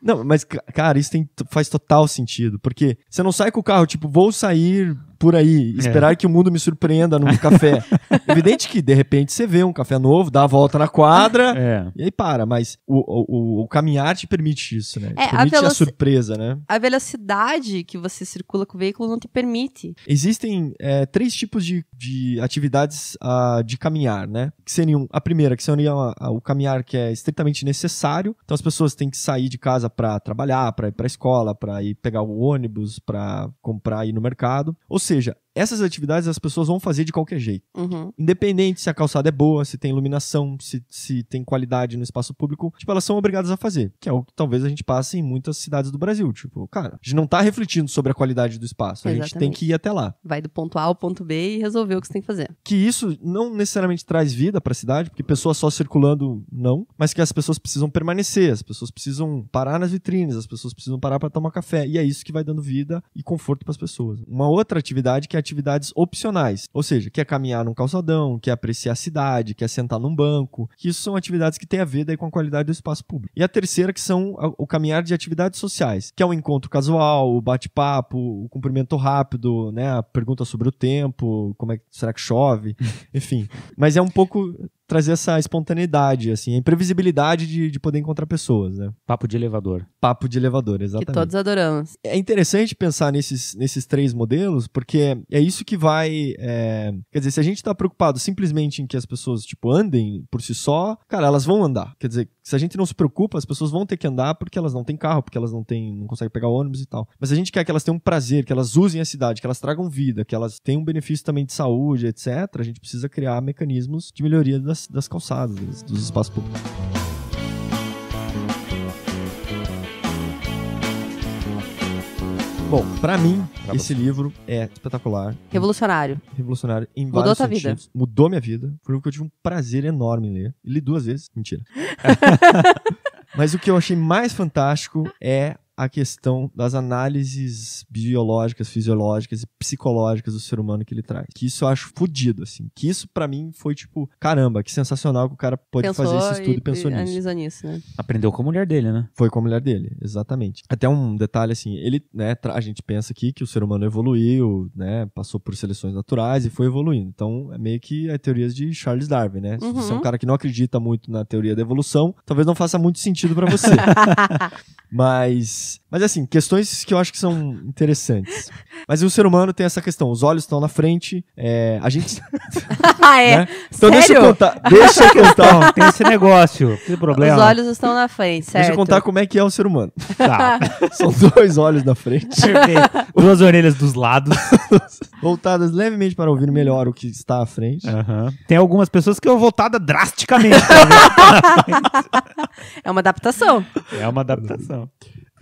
Não, mas, cara, isso tem, faz total sentido, porque você não sai com o carro, tipo, vou sair por aí, esperar é. que o mundo me surpreenda num café. Evidente que, de repente, você vê um café novo, dá a volta na quadra é. e aí para, mas o, o, o, caminhar te permite isso, né? É, permite a, a, surpresa, né? A velocidade que você circula com o veículo não te permite. Existem é, três tipos de, de atividades uh, de caminhar, né? Que seriam, a primeira, que seria o caminhar que é estritamente necessário, então as pessoas têm que sair de casa para trabalhar, para ir para escola, para ir pegar o ônibus, para comprar ir no mercado. Ou seja, essas atividades as pessoas vão fazer de qualquer jeito. Uhum. Independente se a calçada é boa, se tem iluminação, se, se tem qualidade no espaço público, tipo, elas são obrigadas a fazer. Que é o que talvez a gente passe em muitas cidades do Brasil. Tipo, cara, a gente não tá refletindo sobre a qualidade do espaço. Exatamente. A gente tem que ir até lá. Vai do ponto A ao ponto B e resolver o que você tem que fazer. Que isso não necessariamente traz vida para a cidade, porque pessoas só circulando não, mas que as pessoas precisam permanecer, as pessoas precisam parar nas vitrines, as pessoas precisam parar para tomar café. E é isso que vai dando vida e conforto para as pessoas. Uma outra atividade que a atividades opcionais, ou seja, quer caminhar num calçadão, quer apreciar a cidade, quer sentar num banco, que isso são atividades que têm a ver daí com a qualidade do espaço público. E a terceira que são o caminhar de atividades sociais, que é o encontro casual, o bate-papo, o cumprimento rápido, né, a pergunta sobre o tempo, como é que será que chove, enfim. Mas é um pouco trazer essa espontaneidade, assim, a imprevisibilidade de, de poder encontrar pessoas, né? Papo de elevador. Papo de elevador, exatamente. Que todos adoramos. É interessante pensar nesses, nesses três modelos, porque é isso que vai. É... Quer dizer, se a gente está preocupado simplesmente em que as pessoas, tipo, andem por si só, cara, elas vão andar. Quer dizer, se a gente não se preocupa, as pessoas vão ter que andar porque elas não têm carro, porque elas não têm, não conseguem pegar ônibus e tal. Mas se a gente quer que elas tenham um prazer, que elas usem a cidade, que elas tragam vida, que elas tenham um benefício também de saúde, etc., a gente precisa criar mecanismos de melhoria da das, das calçadas, dos, espaços públicos. Bom, para mim, pra esse você. livro é espetacular. Revolucionário. Revolucionário em Mudou vários sentidos. Vida. Mudou minha vida. Foi um livro que eu tive um prazer enorme em ler. Li duas vezes. Mentira. Mas o que eu achei mais fantástico é a questão das análises biológicas, fisiológicas e psicológicas do ser humano que ele traz. Que isso eu acho fodido, assim. Que isso para mim foi tipo, caramba, que sensacional que o cara pode pensou fazer esse estudo e, e pensou e nisso. nisso né? Aprendeu com a mulher dele, né? Foi com a mulher dele, exatamente. Até um detalhe assim, ele, né, a gente pensa aqui que o ser humano evoluiu, né, passou por seleções naturais e foi evoluindo. Então, é meio que a teoria de Charles Darwin, né? Uhum. Se você é um uhum. cara que não acredita muito na teoria da evolução, talvez não faça muito sentido para você. Mas, mas assim, questões que eu acho que são interessantes. Mas o ser humano tem essa questão, os olhos estão na frente, é, a gente... ah, é? Né? Então Sério? deixa eu contar, deixa eu contar. tem esse negócio, que problema. Os olhos estão na frente, certo. Deixa eu contar como é que é o ser humano. Tá. são dois olhos na frente. Duas orelhas dos lados. Voltadas levemente para ouvir melhor o que está à frente. Uhum. Tem algumas pessoas que é voltada drasticamente. Tá é uma adaptação. É uma adaptação.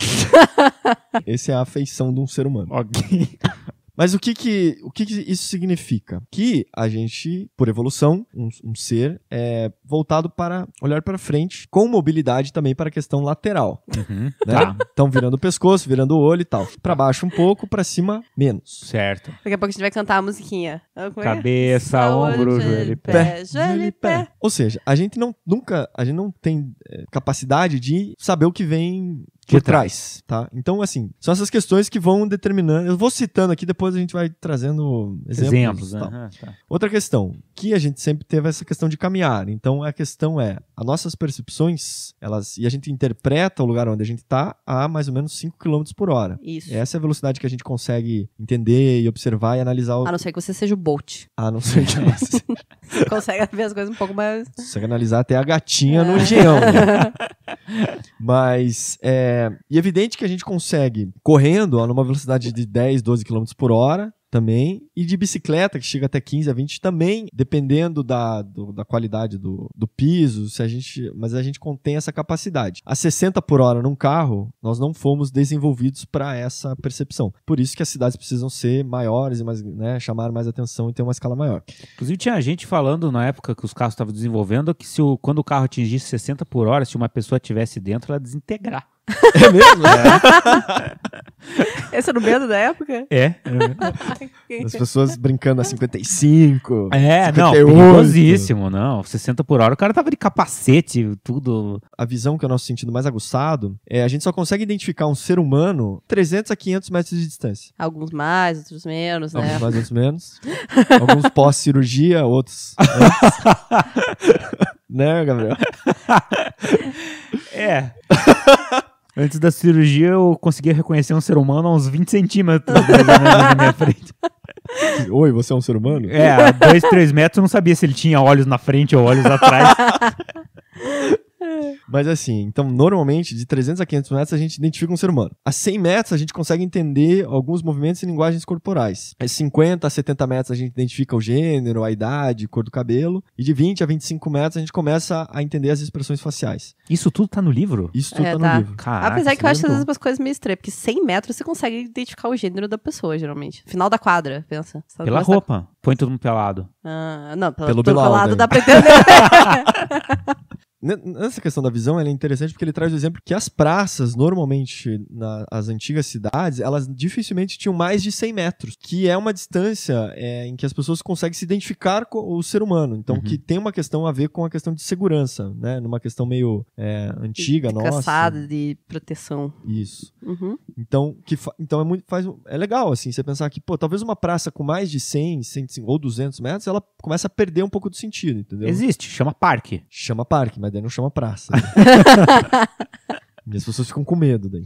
Essa Esse é a afeição de um ser humano. Ok. Mas o que que, o que, que isso significa? Que a gente, por evolução, um, um ser é voltado para olhar para frente, com mobilidade também para a questão lateral. Uhum, né? tá. Então, virando o pescoço, virando o olho e tal. Para baixo um pouco, para cima menos. Certo. Daqui a pouco a gente vai cantar a musiquinha. Cabeça, Saúde, ombro, joelho e pé. Joelho e pé. Ou seja, a gente não, nunca, a gente não tem é, capacidade de saber o que vem que Por trás, tá? Então, assim, são essas questões que vão determinando. Eu vou citando aqui, depois a gente vai trazendo exemplos. exemplos né? tá. Outra questão, que a gente sempre teve essa questão de caminhar. Então, a questão é, as nossas percepções, elas e a gente interpreta o lugar onde a gente está a mais ou menos 5 km por hora. Isso. Essa é a velocidade que a gente consegue entender e observar e analisar. O... A não ser que você seja o Bolt. A não ser que você consegue ver as coisas um pouco mais... Consegue analisar até a gatinha no é. engenhão. Né? Mas, é é, e é evidente que a gente consegue correndo a numa velocidade de 10, 12 km por hora também, e de bicicleta, que chega até 15 a 20 também, dependendo da, do, da qualidade do, do piso, se a gente, mas a gente contém essa capacidade. A 60 por hora num carro, nós não fomos desenvolvidos para essa percepção. Por isso que as cidades precisam ser maiores e mais, né, chamar mais atenção e ter uma escala maior. Inclusive tinha gente falando na época que os carros estavam desenvolvendo que se o, quando o carro atingisse 60 por hora, se uma pessoa tivesse dentro, ela desintegrar. É mesmo? É. Esse era o medo da época? É. é. As pessoas brincando a 55. É, 58. não, perigosíssimo, não. 60 por hora, o cara tava de capacete, tudo. A visão que é o nosso sentido mais aguçado é a gente só consegue identificar um ser humano 300 a 500 metros de distância. Alguns mais, outros menos, né? Alguns mais, outros menos. Alguns pós-cirurgia, outros. né, Gabriel? é. Antes da cirurgia, eu conseguia reconhecer um ser humano a uns 20 centímetros na minha frente. Oi, você é um ser humano? É, a dois, três metros eu não sabia se ele tinha olhos na frente ou olhos atrás. Mas assim, então normalmente de 300 a 500 metros a gente identifica um ser humano. A 100 metros a gente consegue entender alguns movimentos e linguagens corporais. É a 50 a 70 metros a gente identifica o gênero, a idade, cor do cabelo. E de 20 a 25 metros a gente começa a entender as expressões faciais. Isso tudo tá no livro? Isso tudo é, tá, tá no livro. Caraca, Apesar que eu acho às vezes umas coisas meio estranhas, porque 100 metros você consegue identificar o gênero da pessoa, geralmente. Final da quadra, pensa. Só Pela roupa. Da... Põe todo mundo pelado. Ah, não, pelo, pelo, pelo pelado, pelado dá pra entender. Nessa questão da visão, ela é interessante porque ele traz o exemplo que as praças, normalmente, nas antigas cidades, elas dificilmente tinham mais de 100 metros, que é uma distância é, em que as pessoas conseguem se identificar com o ser humano. Então, uhum. que tem uma questão a ver com a questão de segurança, né? Numa questão meio é, antiga, de nossa. Caçada, de proteção. Isso. Uhum. Então, que então é, muito, faz, é legal, assim, você pensar que, pô, talvez uma praça com mais de 100, 105 ou 200 metros, ela começa a perder um pouco do sentido, entendeu? Existe, chama parque. Chama parque, mas mas daí não chama praça. Né? e as pessoas ficam com medo daí.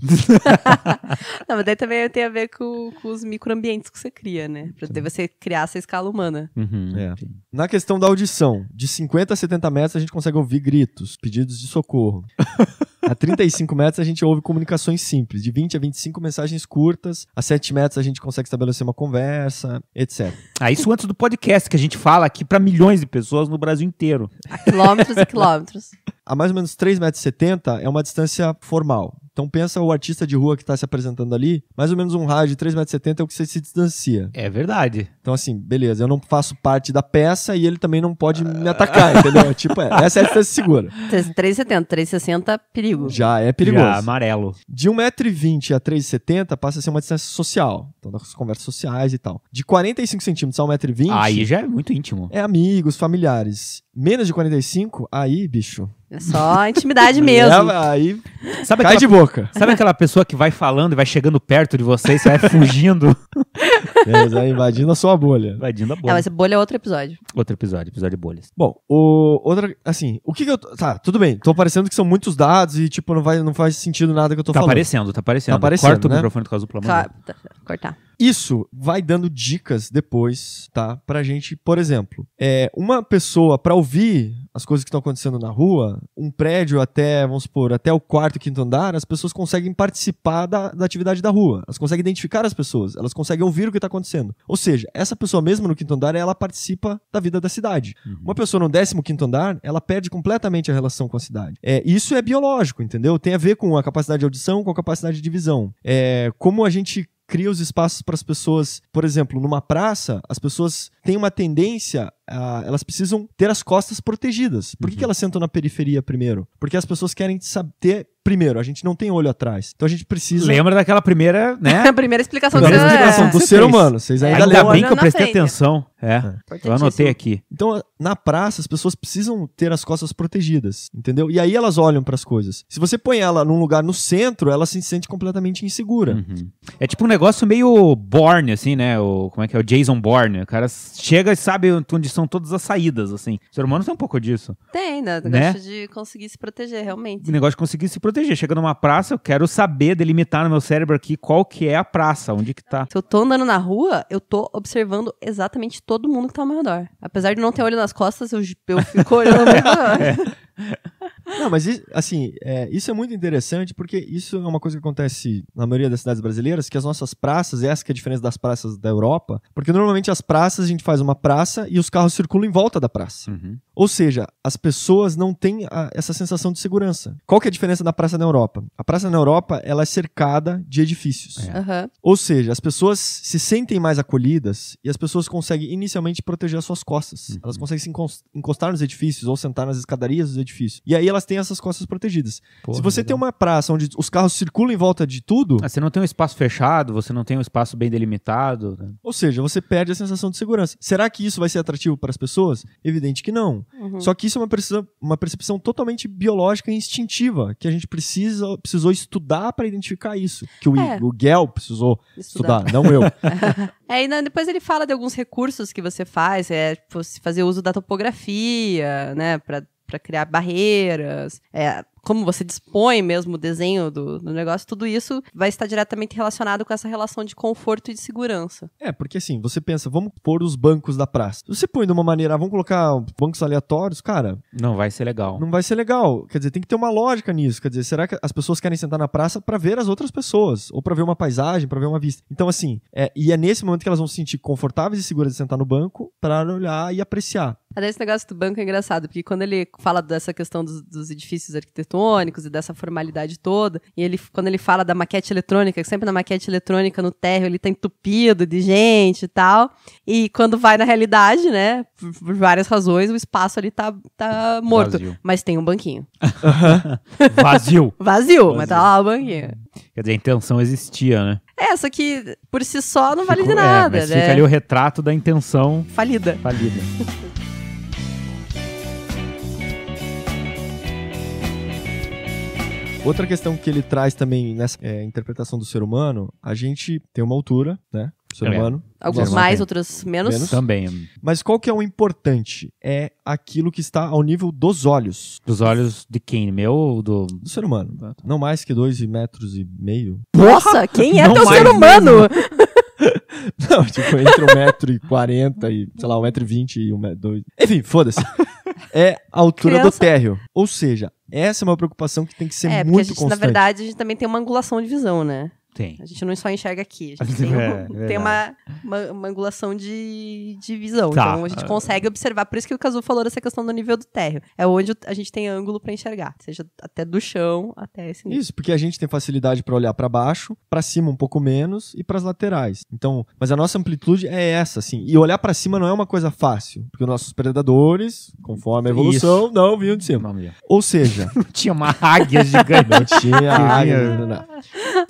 não, mas daí também tem a ver com, com os microambientes que você cria, né? Pra você criar essa escala humana. Uhum, é. Na questão da audição, de 50 a 70 metros a gente consegue ouvir gritos, pedidos de socorro. A 35 metros a gente ouve comunicações simples, de 20 a 25 mensagens curtas, a 7 metros a gente consegue estabelecer uma conversa, etc. Ah, isso antes do podcast que a gente fala aqui para milhões de pessoas no Brasil inteiro. A quilômetros e quilômetros. A mais ou menos 3,70 metros é uma distância formal. Então pensa o artista de rua que está se apresentando ali, mais ou menos um raio de 3,70 metros é o que você se distancia. É verdade. Então assim, beleza, eu não faço parte da peça e ele também não pode me atacar, ah. entendeu? É tipo, é, essa é a distância segura. 3,70, 3,60, perigo. Já é perigoso. Já, amarelo. De 1,20m a 3,70 passa a ser uma distância social. Então das conversas sociais e tal. De 45 centímetros a 1,20m... Aí já é muito íntimo. É amigos, familiares. Menos de 45, aí, bicho. É só intimidade mesmo. aí. Sabe cai aquela, de boca. Sabe aquela pessoa que vai falando e vai chegando perto de você e você vai fugindo? vai invadindo a sua bolha. Invadindo a bolha. essa bolha é outro episódio. Outro episódio, episódio de bolhas. Bom, o, outra. Assim, o que, que eu. Tá, tudo bem. Tô parecendo que são muitos dados e, tipo, não, vai, não faz sentido nada que eu tô tá falando. Tá aparecendo, tá aparecendo. Tá aparecendo. Corta né? o microfone por causa do plano. cortar. Isso vai dando dicas depois, tá? Pra gente, por exemplo, é, uma pessoa para ouvir as coisas que estão acontecendo na rua, um prédio até, vamos supor, até o quarto, quinto andar, as pessoas conseguem participar da, da atividade da rua. Elas conseguem identificar as pessoas, elas conseguem ouvir o que está acontecendo. Ou seja, essa pessoa mesmo no quinto andar, ela participa da vida da cidade. Uhum. Uma pessoa no décimo quinto andar, ela perde completamente a relação com a cidade. É, isso é biológico, entendeu? Tem a ver com a capacidade de audição, com a capacidade de visão. É, como a gente cria os espaços para as pessoas. Por exemplo, numa praça, as pessoas têm uma tendência ah, elas precisam ter as costas protegidas. Por que, uhum. que elas sentam na periferia primeiro? Porque as pessoas querem saber, Primeiro, a gente não tem olho atrás. Então a gente precisa. Lembra daquela primeira, né? a primeira explicação, primeira explicação é. do ser humano. Vocês ainda, ainda Ainda bem que eu prestei frente. atenção. É. é. Eu anotei aqui. Então, na praça, as pessoas precisam ter as costas protegidas, entendeu? E aí elas olham para as coisas. Se você põe ela num lugar no centro, ela se sente completamente insegura. Uhum. É tipo um negócio meio Borne, assim, né? O, como é que é? O Jason Bourne. O cara chega e sabe onde são todas as saídas, assim. O ser humano tem um pouco disso. Tem, né? O negócio né? de conseguir se proteger, realmente. O negócio de conseguir se proteger. Chega numa praça, eu quero saber, delimitar no meu cérebro aqui qual que é a praça, onde que tá. Se eu tô andando na rua, eu tô observando exatamente todo mundo que tá ao meu redor. Apesar de não ter olho nas costas, eu, eu fico olhando ao meu redor. é. Não, mas assim, é, isso é muito interessante porque isso é uma coisa que acontece na maioria das cidades brasileiras, que as nossas praças, essa que é a diferença das praças da Europa, porque normalmente as praças, a gente faz uma praça e os carros circulam em volta da praça. Uhum. Ou seja, as pessoas não têm a, essa sensação de segurança. Qual que é a diferença da praça na Europa? A praça na Europa, ela é cercada de edifícios. É. Uhum. Ou seja, as pessoas se sentem mais acolhidas e as pessoas conseguem inicialmente proteger as suas costas. Uhum. Elas conseguem se encostar nos edifícios ou sentar nas escadarias dos edifícios. E aí elas elas têm essas costas protegidas. Porra, Se você tem uma praça onde os carros circulam em volta de tudo. Ah, você não tem um espaço fechado, você não tem um espaço bem delimitado. Né? Ou seja, você perde a sensação de segurança. Será que isso vai ser atrativo para as pessoas? Evidente que não. Uhum. Só que isso é uma percepção, uma percepção totalmente biológica e instintiva, que a gente precisa, precisou estudar para identificar isso. Que o, é. o Gell precisou estudar, estudar não eu. é, e depois ele fala de alguns recursos que você faz, é tipo, fazer uso da topografia, né, para para criar barreiras, é, como você dispõe mesmo o desenho do, do, negócio, tudo isso vai estar diretamente relacionado com essa relação de conforto e de segurança. É, porque assim, você pensa, vamos pôr os bancos da praça. Você põe de uma maneira, vamos colocar bancos aleatórios, cara. Não vai ser legal. Não vai ser legal. Quer dizer, tem que ter uma lógica nisso. Quer dizer, será que as pessoas querem sentar na praça para ver as outras pessoas? Ou para ver uma paisagem, para ver uma vista? Então, assim, é, e é nesse momento que elas vão se sentir confortáveis e seguras de sentar no banco para olhar e apreciar. Até esse negócio do banco é engraçado, porque quando ele fala dessa questão dos, dos, edifícios arquitetônicos e dessa formalidade toda, e ele, quando ele fala da maquete eletrônica, que sempre na maquete eletrônica, no térreo, ele tá entupido de gente e tal. E quando vai na realidade, né, por, várias razões, o espaço ali tá, tá morto. Vazio. Mas tem um banquinho. Vazio. Vazio. Vazio, mas tá lá o banquinho. Quer dizer, a intenção existia, né? É, só que por si só não vale de é, nada, é, mas né? Fica ali o retrato da intenção. Falida. Falida. Outra questão que ele traz também nessa é, interpretação do ser humano, a gente tem uma altura, né? O ser é. humano. Alguns mais, outros menos. menos. Também. Mas qual que é o importante? É aquilo que está ao nível dos olhos. Dos olhos de quem? Meu ou do... Do ser humano. Não mais que dois metros e meio. Nossa, quem é Não teu ser humano? Não, tipo, entre um metro e quarenta e, sei lá, metro e vinte e metro e dois. Enfim, foda-se. É a altura Criança. do térreo. Ou seja, essa é uma preocupação que tem que ser é, muito porque a gente, constante. Na verdade, a gente também tem uma angulação de visão, né? Tem. A gente não só enxerga aqui, a gente tem, é, é, tem uma, uma, uma, angulação de, de visão. Tá. Então a gente consegue observar. Por isso que o Cazu falou dessa questão do nível do térreo. É onde a gente tem ângulo para enxergar, seja até do chão até esse nível. Isso, porque a gente tem facilidade para olhar para baixo, para cima um pouco menos e para as laterais. Então, mas a nossa amplitude é essa, assim. E olhar para cima não é uma coisa fácil, porque os nossos predadores, conforme a evolução, isso. não vinham de cima. Ou seja, não tinha uma águia gigante. Não tinha águia. Não, não.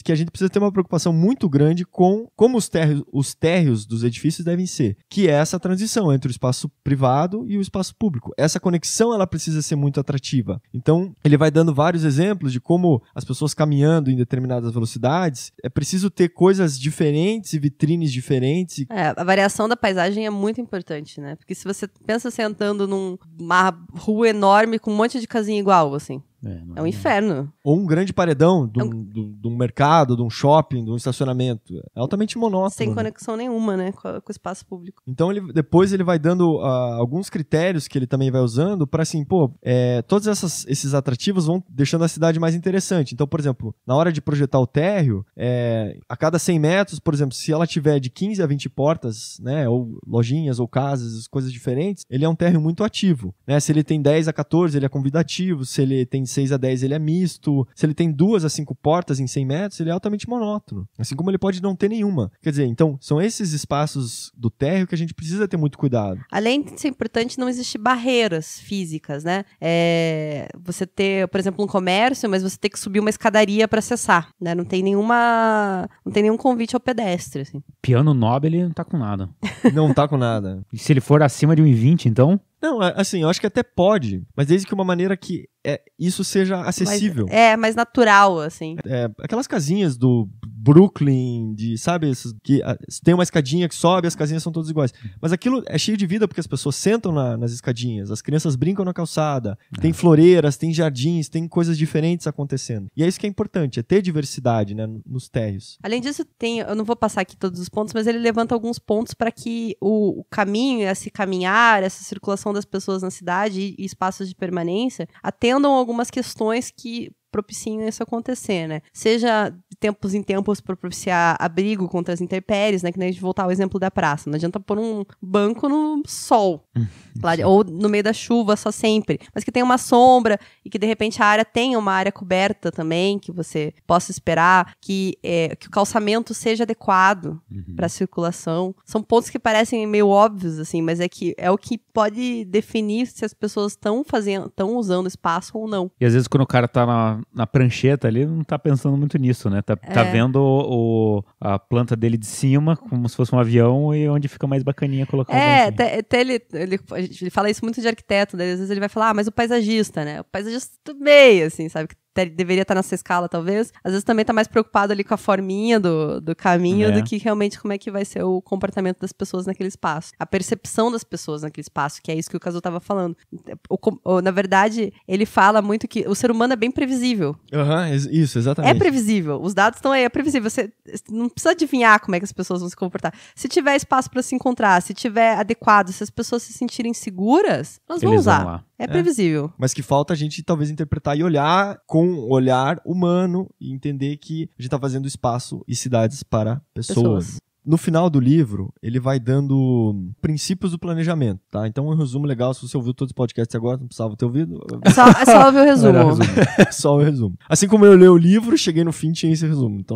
Que a gente precisa tem uma preocupação muito grande com como os térreos, os térreos dos edifícios devem ser, que é essa transição entre o espaço privado e o espaço público. Essa conexão ela precisa ser muito atrativa. Então, ele vai dando vários exemplos de como as pessoas caminhando em determinadas velocidades, é preciso ter coisas diferentes e vitrines diferentes. É, a variação da paisagem é muito importante, né? Porque se você pensa sentando numa rua enorme com um monte de casinha igual, assim, é, é, é um inferno. Ou um grande paredão de um, é um... Do, do um mercado, de um shopping, de um estacionamento. É altamente monótono. Sem né? conexão nenhuma, né, com, com, o espaço público. Então, ele, depois ele vai dando uh, alguns critérios que ele também vai usando para, assim, pô, é, todos essas, esses atrativos vão deixando a cidade mais interessante. Então, por exemplo, na hora de projetar o térreo, é, a cada 100 metros, por exemplo, se ela tiver de 15 a 20 portas, né, ou lojinhas, ou casas, coisas diferentes, ele é um térreo muito ativo. Né? Se ele tem 10 a 14, ele é convidativo. Se ele tem 6 a 10 ele é misto, se ele tem duas a cinco portas em 100 metros, ele é altamente monótono. Assim como ele pode não ter nenhuma. Quer dizer, então, são esses espaços do térreo que a gente precisa ter muito cuidado. Além de ser importante não existir barreiras físicas, né? É, você ter, por exemplo, um comércio, mas você ter que subir uma escadaria para acessar, né? Não tem nenhuma, não tem nenhum convite ao pedestre, assim. Piano Nobel não tá com nada. não tá com nada. E se ele for acima de 1,20, então? Não, assim, eu acho que até pode, mas desde que uma maneira que é, isso seja acessível. Mas, é, mais natural, assim. É, aquelas casinhas do Brooklyn, de, sabe, esses, que a, ah, tem uma escadinha que sobe, as casinhas são todas iguais. Mas aquilo é cheio de vida porque as pessoas sentam na, nas escadinhas, as crianças brincam na calçada, é. tem floreiras, tem jardins, tem coisas diferentes acontecendo. E é isso que é importante, é ter diversidade, né, nos térreos. Além disso, tem, eu não vou passar aqui todos os pontos, mas ele levanta alguns pontos para que o, o caminho, esse caminhar, essa circulação das pessoas na cidade e, e espaços de permanência atendam algumas questões que propiciam isso acontecer, né? Seja de tempos em tempos para propiciar abrigo contra as intempéries, né? Que nem a gente voltar ao exemplo da praça. Não adianta pôr um banco no sol, hum, lá, ou no meio da chuva só sempre, mas que tenha uma sombra e que de repente a área tenha uma área coberta também, que você possa esperar, que, é, que o calçamento seja adequado uhum. para a circulação. São pontos que parecem meio óbvios, assim, mas é que é o que pode definir se as pessoas estão fazendo, estão usando espaço ou não. E às vezes quando o cara tá na, na prancheta ali, não tá pensando muito nisso, né? Tá, tá é. tá vendo o, o, a planta dele de cima, como se fosse um avião, e onde fica mais bacaninha colocar É, até, até ele, ele, ele, fala isso muito de arquiteto, né? às vezes ele vai falar, ah, mas o paisagista, né? O paisagista bem, assim, sabe? Que ter, tá, deveria estar tá nessa escala, talvez, às vezes também tá mais preocupado ali com a forminha do, do caminho é. do que realmente como é que vai ser o comportamento das pessoas naquele espaço. A percepção das pessoas naquele espaço, que é isso que o Caso tava falando. O, o, na verdade, ele fala muito que o ser humano é bem previsível. Aham, uhum, isso, exatamente. É previsível. Os dados estão aí, é previsível. Você não precisa adivinhar como é que as pessoas vão se comportar. Se tiver espaço para se encontrar, se tiver adequado, se as pessoas se sentirem seguras, elas Eles usar. Vão é, é previsível. Mas que falta a gente talvez interpretar e olhar com um olhar humano e entender que a gente está fazendo espaço e cidades para pessoas. pessoas. No final do livro, ele vai dando princípios do planejamento, tá? Então, um resumo legal. Se você ouviu todos os podcasts agora, não precisava ter ouvido. É só, é só ouvir o resumo. resumo. é só o resumo. Assim como eu leio o livro, cheguei no fim e tinha esse resumo. Então.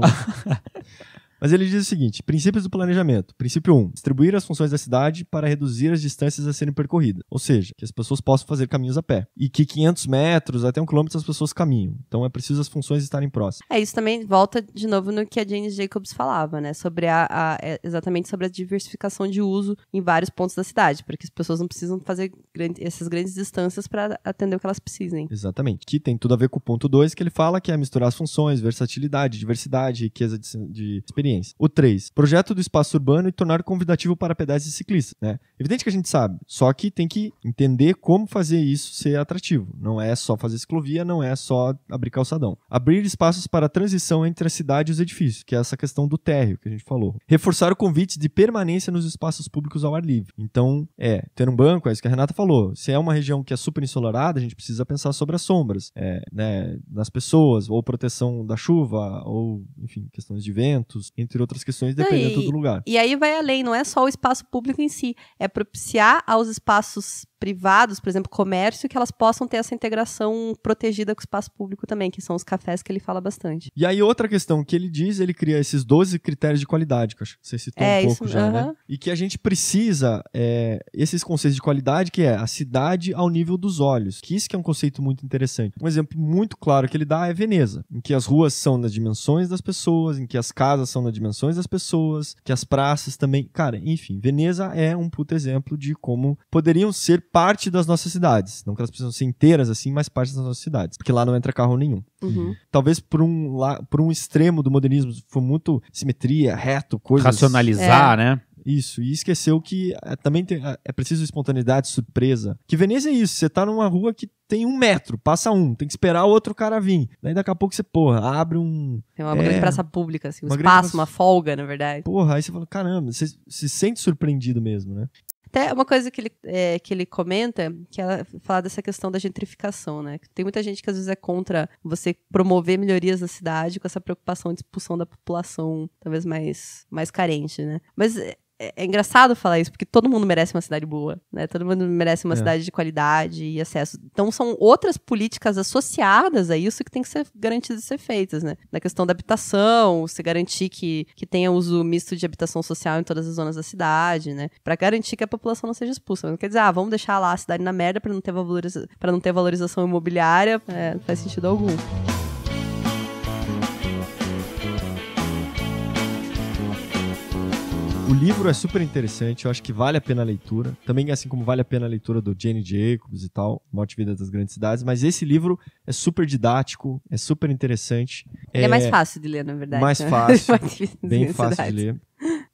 Mas ele diz o seguinte: princípios do planejamento. Princípio 1: distribuir as funções da cidade para reduzir as distâncias a serem percorridas, ou seja, que as pessoas possam fazer caminhos a pé e que 500 metros até um quilômetro as pessoas caminham. Então é preciso as funções estarem próximas. É isso também volta de novo no que a Jane Jacobs falava, né, sobre a, a é, exatamente sobre a diversificação de uso em vários pontos da cidade, porque as pessoas não precisam fazer grande, essas grandes distâncias para atender o que elas precisem. Exatamente. Que tem tudo a ver com o ponto 2 que ele fala que é misturar as funções, versatilidade, diversidade, riqueza de, de experiência experiência. O 3, projeto do espaço urbano e tornar convidativo para pedestres e ciclistas, né? Evidente que a gente sabe, só que tem que entender como fazer isso ser atrativo. Não é só fazer ciclovia, não é só abrir calçadão. Abrir espaços para a transição entre a cidade e os edifícios, que é essa questão do térreo que a gente falou. Reforçar o convite de permanência nos espaços públicos ao ar livre. Então, é, ter um banco, é isso que a Renata falou. Se é uma região que é super ensolarada, a gente precisa pensar sobre as sombras, é, né, nas pessoas, ou proteção da chuva, ou, enfim, questões de ventos, entre outras questões, dependendo e, do lugar. E aí vai além, não é só o espaço público em si, é propiciar aos espaços privados, por exemplo, comércio, que elas possam ter essa integração protegida com o espaço público também, que são os cafés que ele fala bastante. E aí, outra questão que ele diz, ele cria esses 12 critérios de qualidade, que você citou é, um pouco isso, já, uh -huh. né? E que a gente precisa, é, esses conceitos de qualidade, que é a cidade ao nível dos olhos, que isso que é um conceito muito interessante. Um exemplo muito claro que ele dá é Veneza, em que as ruas são nas dimensões das pessoas, em que as casas são nas dimensões das pessoas, que as praças também... Cara, enfim, Veneza é um puto exemplo de como poderiam ser parte das nossas cidades. Não que elas precisam ser inteiras assim, mas parte das nossas cidades. Porque lá não entra carro nenhum. Uhum. uhum. Talvez por um, lá, por um extremo do modernismo, foi muito simetria, reto, coisas. Racionalizar, é. né? Isso, e esqueceu que é, também tem, é, é preciso espontaneidade, surpresa. Que Veneza é isso, você tá numa rua que tem um metro, passa um, tem que esperar o outro cara vir. Daí daqui a pouco você, porra, abre um. Tem uma é, grande praça pública, assim, um espaço, praça... uma folga, na verdade. Porra, aí você fala, caramba, você se sente surpreendido mesmo, né? Até uma coisa que ele, é, que ele comenta, que ela fala dessa questão da gentrificação, né? Tem muita gente que às vezes é contra você promover melhorias na cidade com essa preocupação de expulsão da população talvez mais, mais carente, né? Mas é, é engraçado falar isso, porque todo mundo merece uma cidade boa, né? Todo mundo merece uma é. cidade de qualidade e acesso. Então são outras políticas associadas a isso que tem que ser garantidas e ser feitas, né? Na questão da habitação, se garantir que, que tenha uso misto de habitação social em todas as zonas da cidade, né? Para garantir que a população não seja expulsa. não quer dizer, ah, vamos deixar lá a cidade na merda para não ter valoriza para não ter valorização imobiliária, é, não faz sentido algum. O livro é super interessante, eu acho que vale a pena a leitura. Também, assim como vale a pena a leitura do Jane Jacobs e tal, Morte e Vida das Grandes Cidades, mas esse livro é super didático, é super interessante. Ele é, é mais fácil de ler, na verdade. Mais né? fácil, bem fácil de ler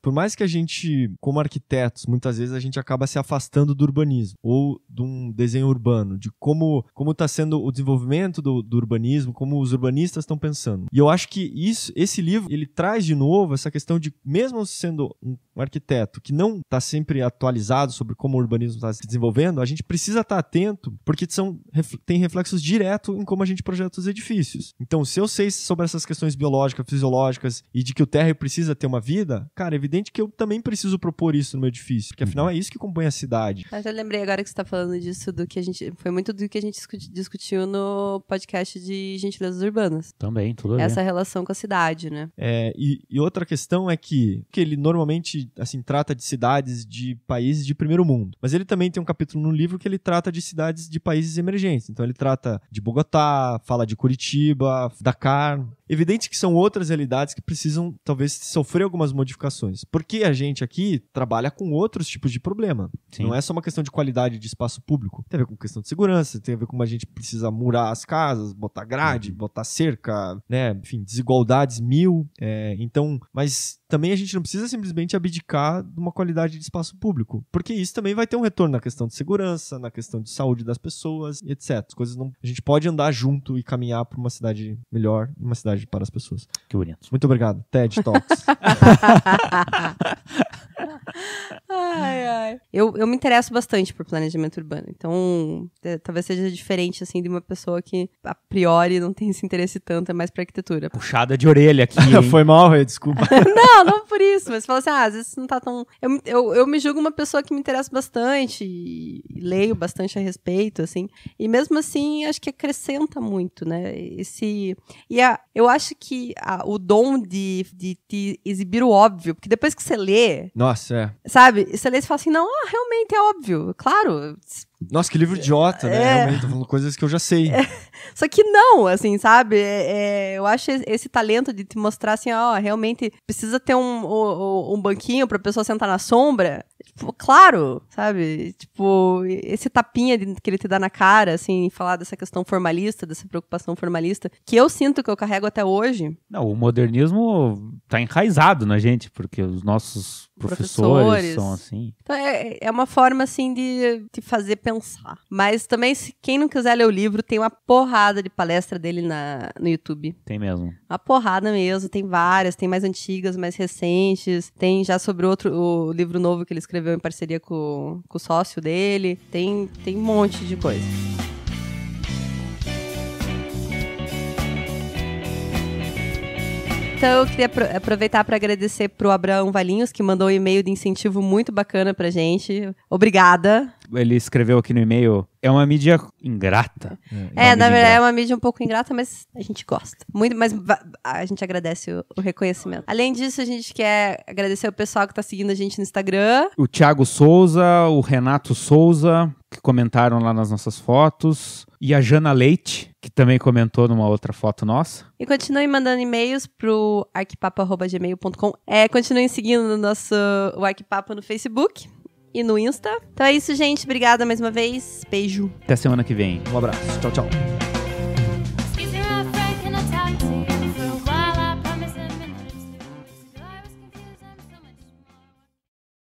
por mais que a gente, como arquitetos, muitas vezes a gente acaba se afastando do urbanismo ou de um desenho urbano, de como como está sendo o desenvolvimento do, do, urbanismo, como os urbanistas estão pensando. E eu acho que isso, esse livro, ele traz de novo essa questão de, mesmo sendo um arquiteto que não está sempre atualizado sobre como o urbanismo está se desenvolvendo, a gente precisa estar tá atento, porque são, tem reflexos direto em como a gente projeta os edifícios. Então, se eu sei sobre essas questões biológicas, fisiológicas e de que o térreo precisa ter uma vida, cara, evidentemente evidente que eu também preciso propor isso no meu edifício, porque afinal uhum. é isso que compõe a cidade. Eu até lembrei agora que você está falando disso, do que a gente. Foi muito do que a gente discutiu no podcast de Gentilezas Urbanas. Também, tudo bem. Essa relação com a cidade, né? É, e, e outra questão é que, que ele normalmente, assim, trata de cidades de países de primeiro mundo. Mas ele também tem um capítulo no livro que ele trata de cidades de países emergentes. Então ele trata de Bogotá, fala de Curitiba, Dakar. Evidente que são outras realidades que precisam, talvez, sofrer algumas modificações. Porque a gente aqui trabalha com outros tipos de problema. Sim. Não é só uma questão de qualidade de espaço público. Tem a ver com questão de segurança, tem a ver com como a gente precisa murar as casas, botar grade, uhum. botar cerca, né? Enfim, desigualdades mil. É, então, mas também a gente não precisa simplesmente abdicar de uma qualidade de espaço público, porque isso também vai ter um retorno na questão de segurança, na questão de saúde das pessoas, etc. As coisas não, a gente pode andar junto e caminhar para uma cidade melhor, uma cidade mensagem para as pessoas. Que bonito. Muito obrigado. TED Talks. ai, ai. Eu, eu me interesso bastante por planejamento urbano. Então, é, talvez seja diferente, assim, de uma pessoa que a priori não tem esse interesse tanto, é mais pra arquitetura. Puxada de orelha aqui. Foi mal, desculpa. não, não por isso. Mas fala assim, ah, às vezes não tá tão. Eu, eu, eu me julgo uma pessoa que me interessa bastante e leio bastante a respeito, assim. E mesmo assim, acho que acrescenta muito, né? Esse. E a, eu acho que a, o dom de, de te exibir o óbvio, porque depois que você lê. Nossa, é. Sabe? Você lê e fala assim: não, ah, realmente é óbvio. Claro. Nossa, que livro idiota, né? É. Realmente, tô falando coisas que eu já sei. É. Só que não, assim, sabe? É, é eu acho esse talento de te mostrar assim, ó, realmente precisa ter um, um, um banquinho pra pessoa sentar na sombra. Tipo, claro, sabe? Tipo, esse tapinha que ele te dá na cara, assim, falar dessa questão formalista, dessa preocupação formalista, que eu sinto que eu carrego até hoje. Não, o modernismo tá enraizado na gente, porque os nossos professores, professores. são assim. Então é, é uma forma, assim, de te fazer pensar. Mas também, se quem não quiser ler o livro, tem uma porrada de palestra dele na, no YouTube. Tem mesmo. Uma porrada mesmo, tem várias, tem mais antigas, mais recentes, tem já sobre outro o livro novo que ele escreveu escreveu em parceria com, com o sócio dele. Tem, tem um monte de coisa. Então, eu queria aproveitar para agradecer pro Abraão Valinhos, que mandou um e-mail de incentivo muito bacana para gente. Obrigada. Ele escreveu aqui no e-mail: é uma mídia ingrata. É, é na verdade é uma mídia um pouco ingrata, mas a gente gosta. Muito, mas a gente agradece o, o, reconhecimento. Além disso, a gente quer agradecer o pessoal que tá seguindo a gente no Instagram. O Thiago Souza, o Renato Souza, que comentaram lá nas nossas fotos. E a Jana Leite, que também comentou numa outra foto nossa. E continuem mandando e-mails pro arquipapo.gmail.com. É, continuem seguindo o nosso o Arquipapo no Facebook e no Insta. Então é isso, gente. Obrigada mais uma vez. Beijo. Até semana que vem. Um abraço. Tchau, tchau.